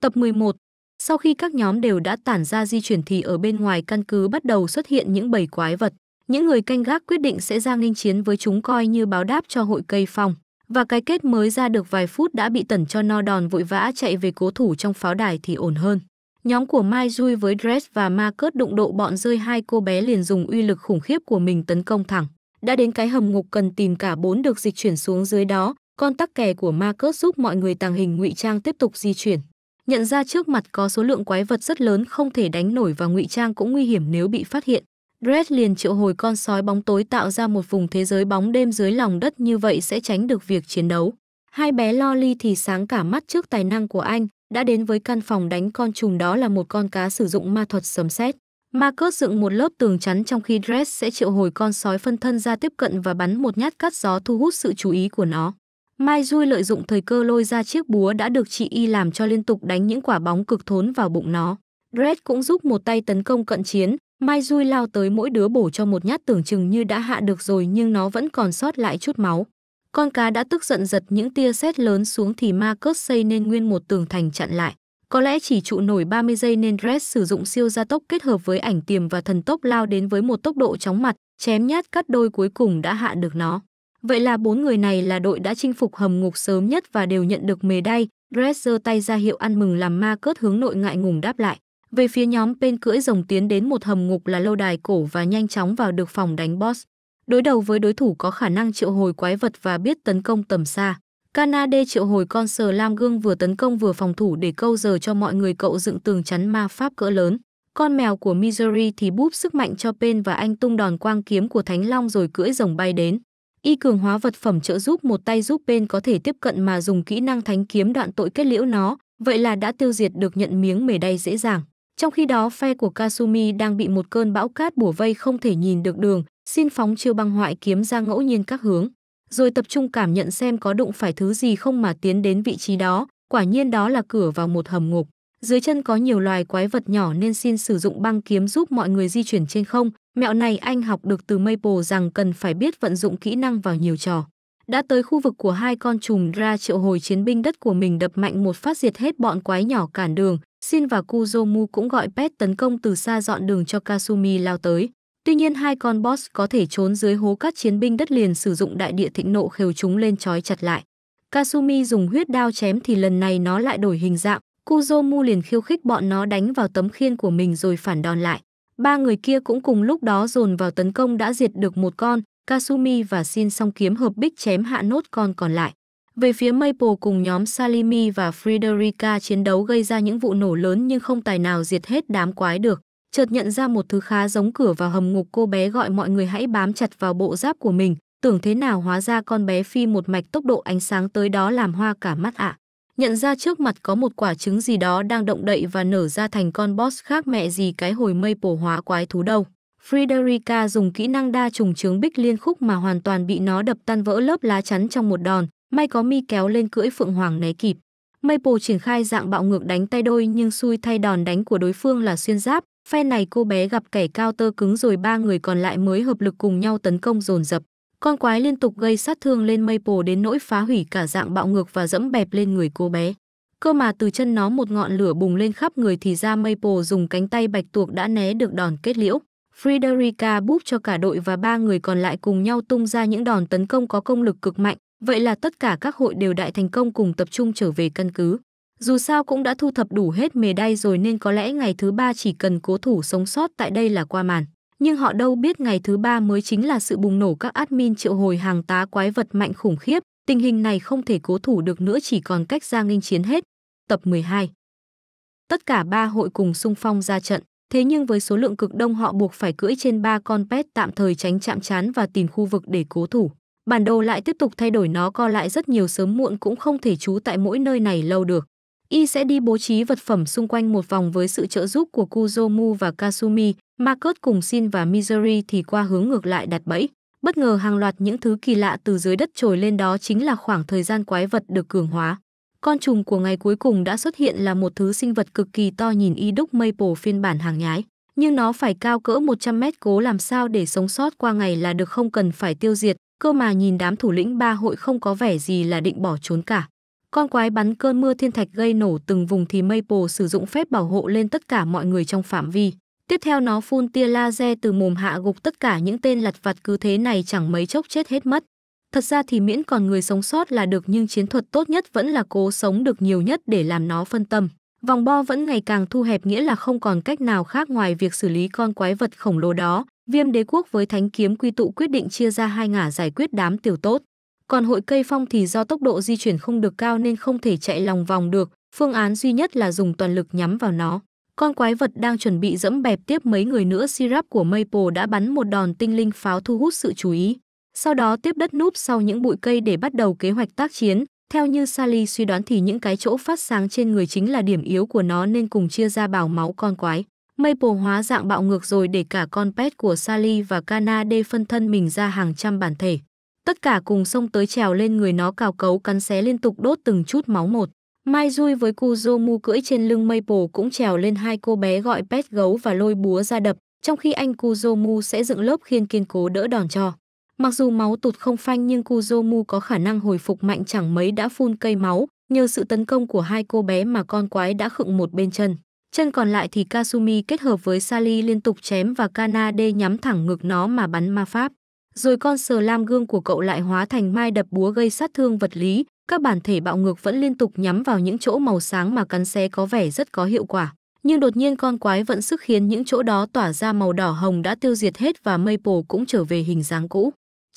Tập 11 Sau khi các nhóm đều đã tản ra di chuyển thì ở bên ngoài căn cứ bắt đầu xuất hiện những bầy quái vật. Những người canh gác quyết định sẽ ra nghênh chiến với chúng coi như báo đáp cho hội cây phong và cái kết mới ra được vài phút đã bị tẩn cho no đòn vội vã chạy về cố thủ trong pháo đài thì ổn hơn. Nhóm của Mai Duy với Dress và Marcus đụng độ bọn rơi hai cô bé liền dùng uy lực khủng khiếp của mình tấn công thẳng. Đã đến cái hầm ngục cần tìm cả bốn được dịch chuyển xuống dưới đó, con tắc kè của Marcus giúp mọi người tàng hình ngụy trang tiếp tục di chuyển. Nhận ra trước mặt có số lượng quái vật rất lớn không thể đánh nổi và ngụy trang cũng nguy hiểm nếu bị phát hiện. Brett liền triệu hồi con sói bóng tối tạo ra một vùng thế giới bóng đêm dưới lòng đất như vậy sẽ tránh được việc chiến đấu. Hai bé Lolly thì sáng cả mắt trước tài năng của anh, đã đến với căn phòng đánh con trùng đó là một con cá sử dụng ma thuật sấm sét. Marcus dựng một lớp tường chắn trong khi Dress sẽ triệu hồi con sói phân thân ra tiếp cận và bắn một nhát cắt gió thu hút sự chú ý của nó. Mai Dui lợi dụng thời cơ lôi ra chiếc búa đã được chị Y làm cho liên tục đánh những quả bóng cực thốn vào bụng nó. Dredd cũng giúp một tay tấn công cận chiến, Mai Dui lao tới mỗi đứa bổ cho một nhát tưởng chừng như đã hạ được rồi nhưng nó vẫn còn sót lại chút máu. Con cá đã tức giận giật những tia sét lớn xuống thì Marcus xây nên nguyên một tường thành chặn lại. Có lẽ chỉ trụ nổi 30 giây nên Red sử dụng siêu gia tốc kết hợp với ảnh tiềm và thần tốc lao đến với một tốc độ chóng mặt, chém nhát cắt đôi cuối cùng đã hạ được nó. Vậy là bốn người này là đội đã chinh phục hầm ngục sớm nhất và đều nhận được mề đay. Red giơ tay ra hiệu ăn mừng làm ma cớt hướng nội ngại ngùng đáp lại. Về phía nhóm bên cưỡi rồng tiến đến một hầm ngục là lâu đài cổ và nhanh chóng vào được phòng đánh boss. Đối đầu với đối thủ có khả năng triệu hồi quái vật và biết tấn công tầm xa. Canada triệu hồi con sờ lam gương vừa tấn công vừa phòng thủ để câu giờ cho mọi người cậu dựng tường chắn ma pháp cỡ lớn. Con mèo của Misery thì búp sức mạnh cho Pen và anh tung đòn quang kiếm của Thánh Long rồi cưỡi rồng bay đến. Y cường hóa vật phẩm trợ giúp một tay giúp Pen có thể tiếp cận mà dùng kỹ năng thánh kiếm đoạn tội kết liễu nó, vậy là đã tiêu diệt được nhận miếng mề đay dễ dàng. Trong khi đó phe của Kasumi đang bị một cơn bão cát bủa vây không thể nhìn được đường, xin phóng chiêu băng hoại kiếm ra ngẫu nhiên các hướng, rồi tập trung cảm nhận xem có đụng phải thứ gì không mà tiến đến vị trí đó, quả nhiên đó là cửa vào một hầm ngục. Dưới chân có nhiều loài quái vật nhỏ nên xin sử dụng băng kiếm giúp mọi người di chuyển trên không. Mẹo này anh học được từ Maple rằng cần phải biết vận dụng kỹ năng vào nhiều trò. Đã tới khu vực của hai con trùm ra triệu hồi chiến binh đất của mình đập mạnh một phát diệt hết bọn quái nhỏ cản đường, Shin và Kuzomu cũng gọi Pet tấn công từ xa dọn đường cho Kasumi lao tới. Tuy nhiên hai con boss có thể trốn dưới hố các chiến binh đất liền sử dụng đại địa thịnh nộ khều chúng lên trói chặt lại. Kasumi dùng huyết đao chém thì lần này nó lại đổi hình dạng, Kuzomu liền khiêu khích bọn nó đánh vào tấm khiên của mình rồi phản đòn lại. Ba người kia cũng cùng lúc đó dồn vào tấn công đã diệt được một con, Kasumi và Shin song kiếm hợp bích chém hạ nốt con còn lại. Về phía Maple cùng nhóm Salimi và Frederica chiến đấu gây ra những vụ nổ lớn nhưng không tài nào diệt hết đám quái được. Chợt nhận ra một thứ khá giống cửa vào hầm ngục cô bé gọi mọi người hãy bám chặt vào bộ giáp của mình. Tưởng thế nào hóa ra con bé phi một mạch tốc độ ánh sáng tới đó làm hoa cả mắt ạ. Nhận ra trước mặt có một quả trứng gì đó đang động đậy và nở ra thành con boss khác mẹ gì cái hồi Maple hóa quái thú đâu. Frederica dùng kỹ năng đa trùng trướng bích liên khúc mà hoàn toàn bị nó đập tan vỡ lớp lá chắn trong một đòn, May có mi kéo lên cưỡi Phượng Hoàng né kịp. Maple triển khai dạng bạo ngược đánh tay đôi nhưng xui thay đòn đánh của đối phương là xuyên giáp. Phe này cô bé gặp kẻ cao tơ cứng rồi ba người còn lại mới hợp lực cùng nhau tấn công dồn dập. Con quái liên tục gây sát thương lên Maple đến nỗi phá hủy cả dạng bạo ngược và dẫm bẹp lên người cô bé. Cơ mà từ chân nó một ngọn lửa bùng lên khắp người thì ra Maple dùng cánh tay bạch tuộc đã né được đòn kết liễu. Frederica búp cho cả đội và ba người còn lại cùng nhau tung ra những đòn tấn công có công lực cực mạnh, Vậy là tất cả các hội đều đại thành công cùng tập trung trở về căn cứ. Dù sao cũng đã thu thập đủ hết mề đay rồi nên có lẽ ngày thứ ba chỉ cần cố thủ sống sót tại đây là qua màn. Nhưng họ đâu biết ngày thứ ba mới chính là sự bùng nổ các admin triệu hồi hàng tá quái vật mạnh khủng khiếp. Tình hình này không thể cố thủ được nữa chỉ còn cách ra nghinh chiến hết. Tập 12 Tất cả ba hội cùng sung phong ra trận. Thế nhưng với số lượng cực đông họ buộc phải cưỡi trên ba con pet tạm thời tránh chạm chán và tìm khu vực để cố thủ bản đồ lại tiếp tục thay đổi nó co lại rất nhiều sớm muộn cũng không thể trú tại mỗi nơi này lâu được. Y sẽ đi bố trí vật phẩm xung quanh một vòng với sự trợ giúp của Kuzomu và Kasumi, Marcus cùng Shin và Misery thì qua hướng ngược lại đặt bẫy. Bất ngờ hàng loạt những thứ kỳ lạ từ dưới đất trồi lên đó chính là khoảng thời gian quái vật được cường hóa. Con trùng của ngày cuối cùng đã xuất hiện là một thứ sinh vật cực kỳ to nhìn y đúc maple phiên bản hàng nhái nhưng nó phải cao cỡ 100 mét cố làm sao để sống sót qua ngày là được không cần phải tiêu diệt, cơ mà nhìn đám thủ lĩnh ba hội không có vẻ gì là định bỏ trốn cả. Con quái bắn cơn mưa thiên thạch gây nổ từng vùng thì Maple sử dụng phép bảo hộ lên tất cả mọi người trong phạm vi. Tiếp theo nó phun tia laser từ mồm hạ gục tất cả những tên lặt vặt cứ thế này chẳng mấy chốc chết hết mất. Thật ra thì miễn còn người sống sót là được nhưng chiến thuật tốt nhất vẫn là cố sống được nhiều nhất để làm nó phân tâm. Vòng bo vẫn ngày càng thu hẹp nghĩa là không còn cách nào khác ngoài việc xử lý con quái vật khổng lồ đó. Viêm đế quốc với thánh kiếm quy tụ quyết định chia ra hai ngả giải quyết đám tiểu tốt. Còn hội cây phong thì do tốc độ di chuyển không được cao nên không thể chạy lòng vòng được, phương án duy nhất là dùng toàn lực nhắm vào nó. Con quái vật đang chuẩn bị dẫm bẹp tiếp mấy người nữa Sirap của Maple đã bắn một đòn tinh linh pháo thu hút sự chú ý. Sau đó tiếp đất núp sau những bụi cây để bắt đầu kế hoạch tác chiến, theo như Sally suy đoán thì những cái chỗ phát sáng trên người chính là điểm yếu của nó nên cùng chia ra bảo máu con quái. Maple hóa dạng bạo ngược rồi để cả con pet của Sally và Kana đê phân thân mình ra hàng trăm bản thể. Tất cả cùng xông tới trèo lên người nó cào cấu cắn xé liên tục đốt từng chút máu một. Mai Dui với Kuzomu cưỡi trên lưng Maple cũng trèo lên hai cô bé gọi pet gấu và lôi búa ra đập, trong khi anh Kuzomu sẽ dựng lớp khiên kiên cố đỡ đòn cho. Mặc dù máu tụt không phanh nhưng Kuzomu có khả năng hồi phục mạnh chẳng mấy đã phun cây máu, nhờ sự tấn công của hai cô bé mà con quái đã khựng một bên chân. Chân còn lại thì Kasumi kết hợp với Sally liên tục chém và Kanade nhắm thẳng ngực nó mà bắn ma pháp. Rồi con sờ lam gương của cậu lại hóa thành mai đập búa gây sát thương vật lý, các bản thể bạo ngược vẫn liên tục nhắm vào những chỗ màu sáng mà cắn xé có vẻ rất có hiệu quả. Nhưng đột nhiên con quái vẫn sức khiến những chỗ đó tỏa ra màu đỏ hồng đã tiêu diệt hết và Maple cũng trở về hình dáng cũ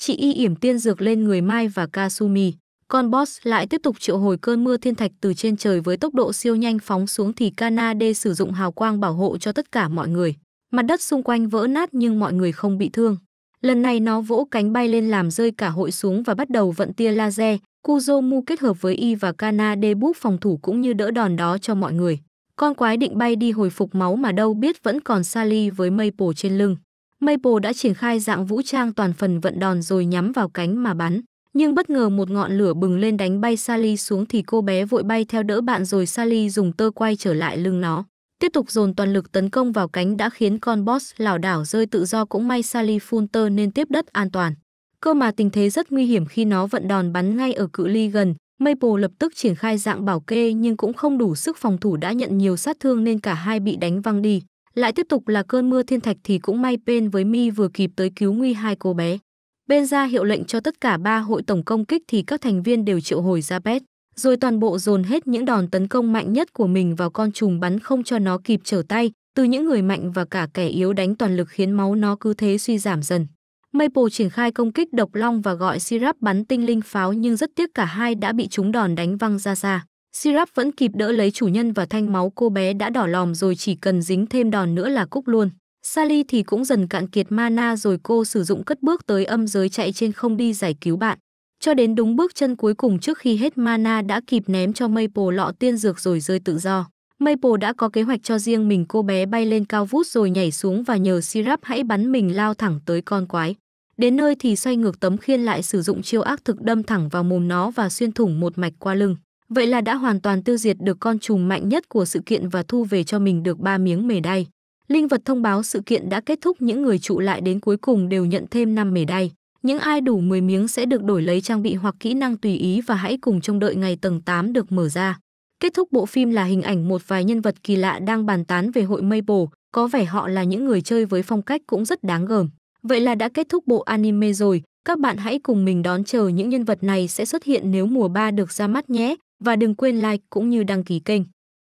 chị y yểm tiên dược lên người Mai và Kasumi. Con boss lại tiếp tục triệu hồi cơn mưa thiên thạch từ trên trời với tốc độ siêu nhanh phóng xuống thì Kanade sử dụng hào quang bảo hộ cho tất cả mọi người. Mặt đất xung quanh vỡ nát nhưng mọi người không bị thương. Lần này nó vỗ cánh bay lên làm rơi cả hội xuống và bắt đầu vận tia laser. Kuzomu kết hợp với Y và Kanade búp phòng thủ cũng như đỡ đòn đó cho mọi người. Con quái định bay đi hồi phục máu mà đâu biết vẫn còn Sally với Maple trên lưng. Maple đã triển khai dạng vũ trang toàn phần vận đòn rồi nhắm vào cánh mà bắn. Nhưng bất ngờ một ngọn lửa bừng lên đánh bay Sally xuống thì cô bé vội bay theo đỡ bạn rồi Sally dùng tơ quay trở lại lưng nó. Tiếp tục dồn toàn lực tấn công vào cánh đã khiến con boss lảo đảo rơi tự do cũng may Sally phun tơ nên tiếp đất an toàn. Cơ mà tình thế rất nguy hiểm khi nó vận đòn bắn ngay ở cự ly gần, Maple lập tức triển khai dạng bảo kê nhưng cũng không đủ sức phòng thủ đã nhận nhiều sát thương nên cả hai bị đánh văng đi. Lại tiếp tục là cơn mưa thiên thạch thì cũng may bên với Mi vừa kịp tới cứu nguy hai cô bé. Bên ra hiệu lệnh cho tất cả ba hội tổng công kích thì các thành viên đều triệu hồi ra Pet, rồi toàn bộ dồn hết những đòn tấn công mạnh nhất của mình vào con trùng bắn không cho nó kịp trở tay, từ những người mạnh và cả kẻ yếu đánh toàn lực khiến máu nó cứ thế suy giảm dần. Maple triển khai công kích độc long và gọi syrup bắn tinh linh pháo nhưng rất tiếc cả hai đã bị chúng đòn đánh văng ra xa. Sirap vẫn kịp đỡ lấy chủ nhân và thanh máu cô bé đã đỏ lòm rồi chỉ cần dính thêm đòn nữa là cúc luôn. Sally thì cũng dần cạn kiệt mana rồi cô sử dụng cất bước tới âm giới chạy trên không đi giải cứu bạn. Cho đến đúng bước chân cuối cùng trước khi hết mana đã kịp ném cho Maple lọ tiên dược rồi rơi tự do. Maple đã có kế hoạch cho riêng mình cô bé bay lên cao vút rồi nhảy xuống và nhờ Sirap hãy bắn mình lao thẳng tới con quái. Đến nơi thì xoay ngược tấm khiên lại sử dụng chiêu ác thực đâm thẳng vào mồm nó và xuyên thủng một mạch qua lưng. Vậy là đã hoàn toàn tiêu diệt được con trùng mạnh nhất của sự kiện và thu về cho mình được ba miếng mề đay. Linh vật thông báo sự kiện đã kết thúc những người trụ lại đến cuối cùng đều nhận thêm 5 mề đay. Những ai đủ 10 miếng sẽ được đổi lấy trang bị hoặc kỹ năng tùy ý và hãy cùng trông đợi ngày tầng 8 được mở ra. Kết thúc bộ phim là hình ảnh một vài nhân vật kỳ lạ đang bàn tán về hội Maple, có vẻ họ là những người chơi với phong cách cũng rất đáng gờm. Vậy là đã kết thúc bộ anime rồi, các bạn hãy cùng mình đón chờ những nhân vật này sẽ xuất hiện nếu mùa 3 được ra mắt nhé. Và đừng quên like cũng như đăng ký kênh.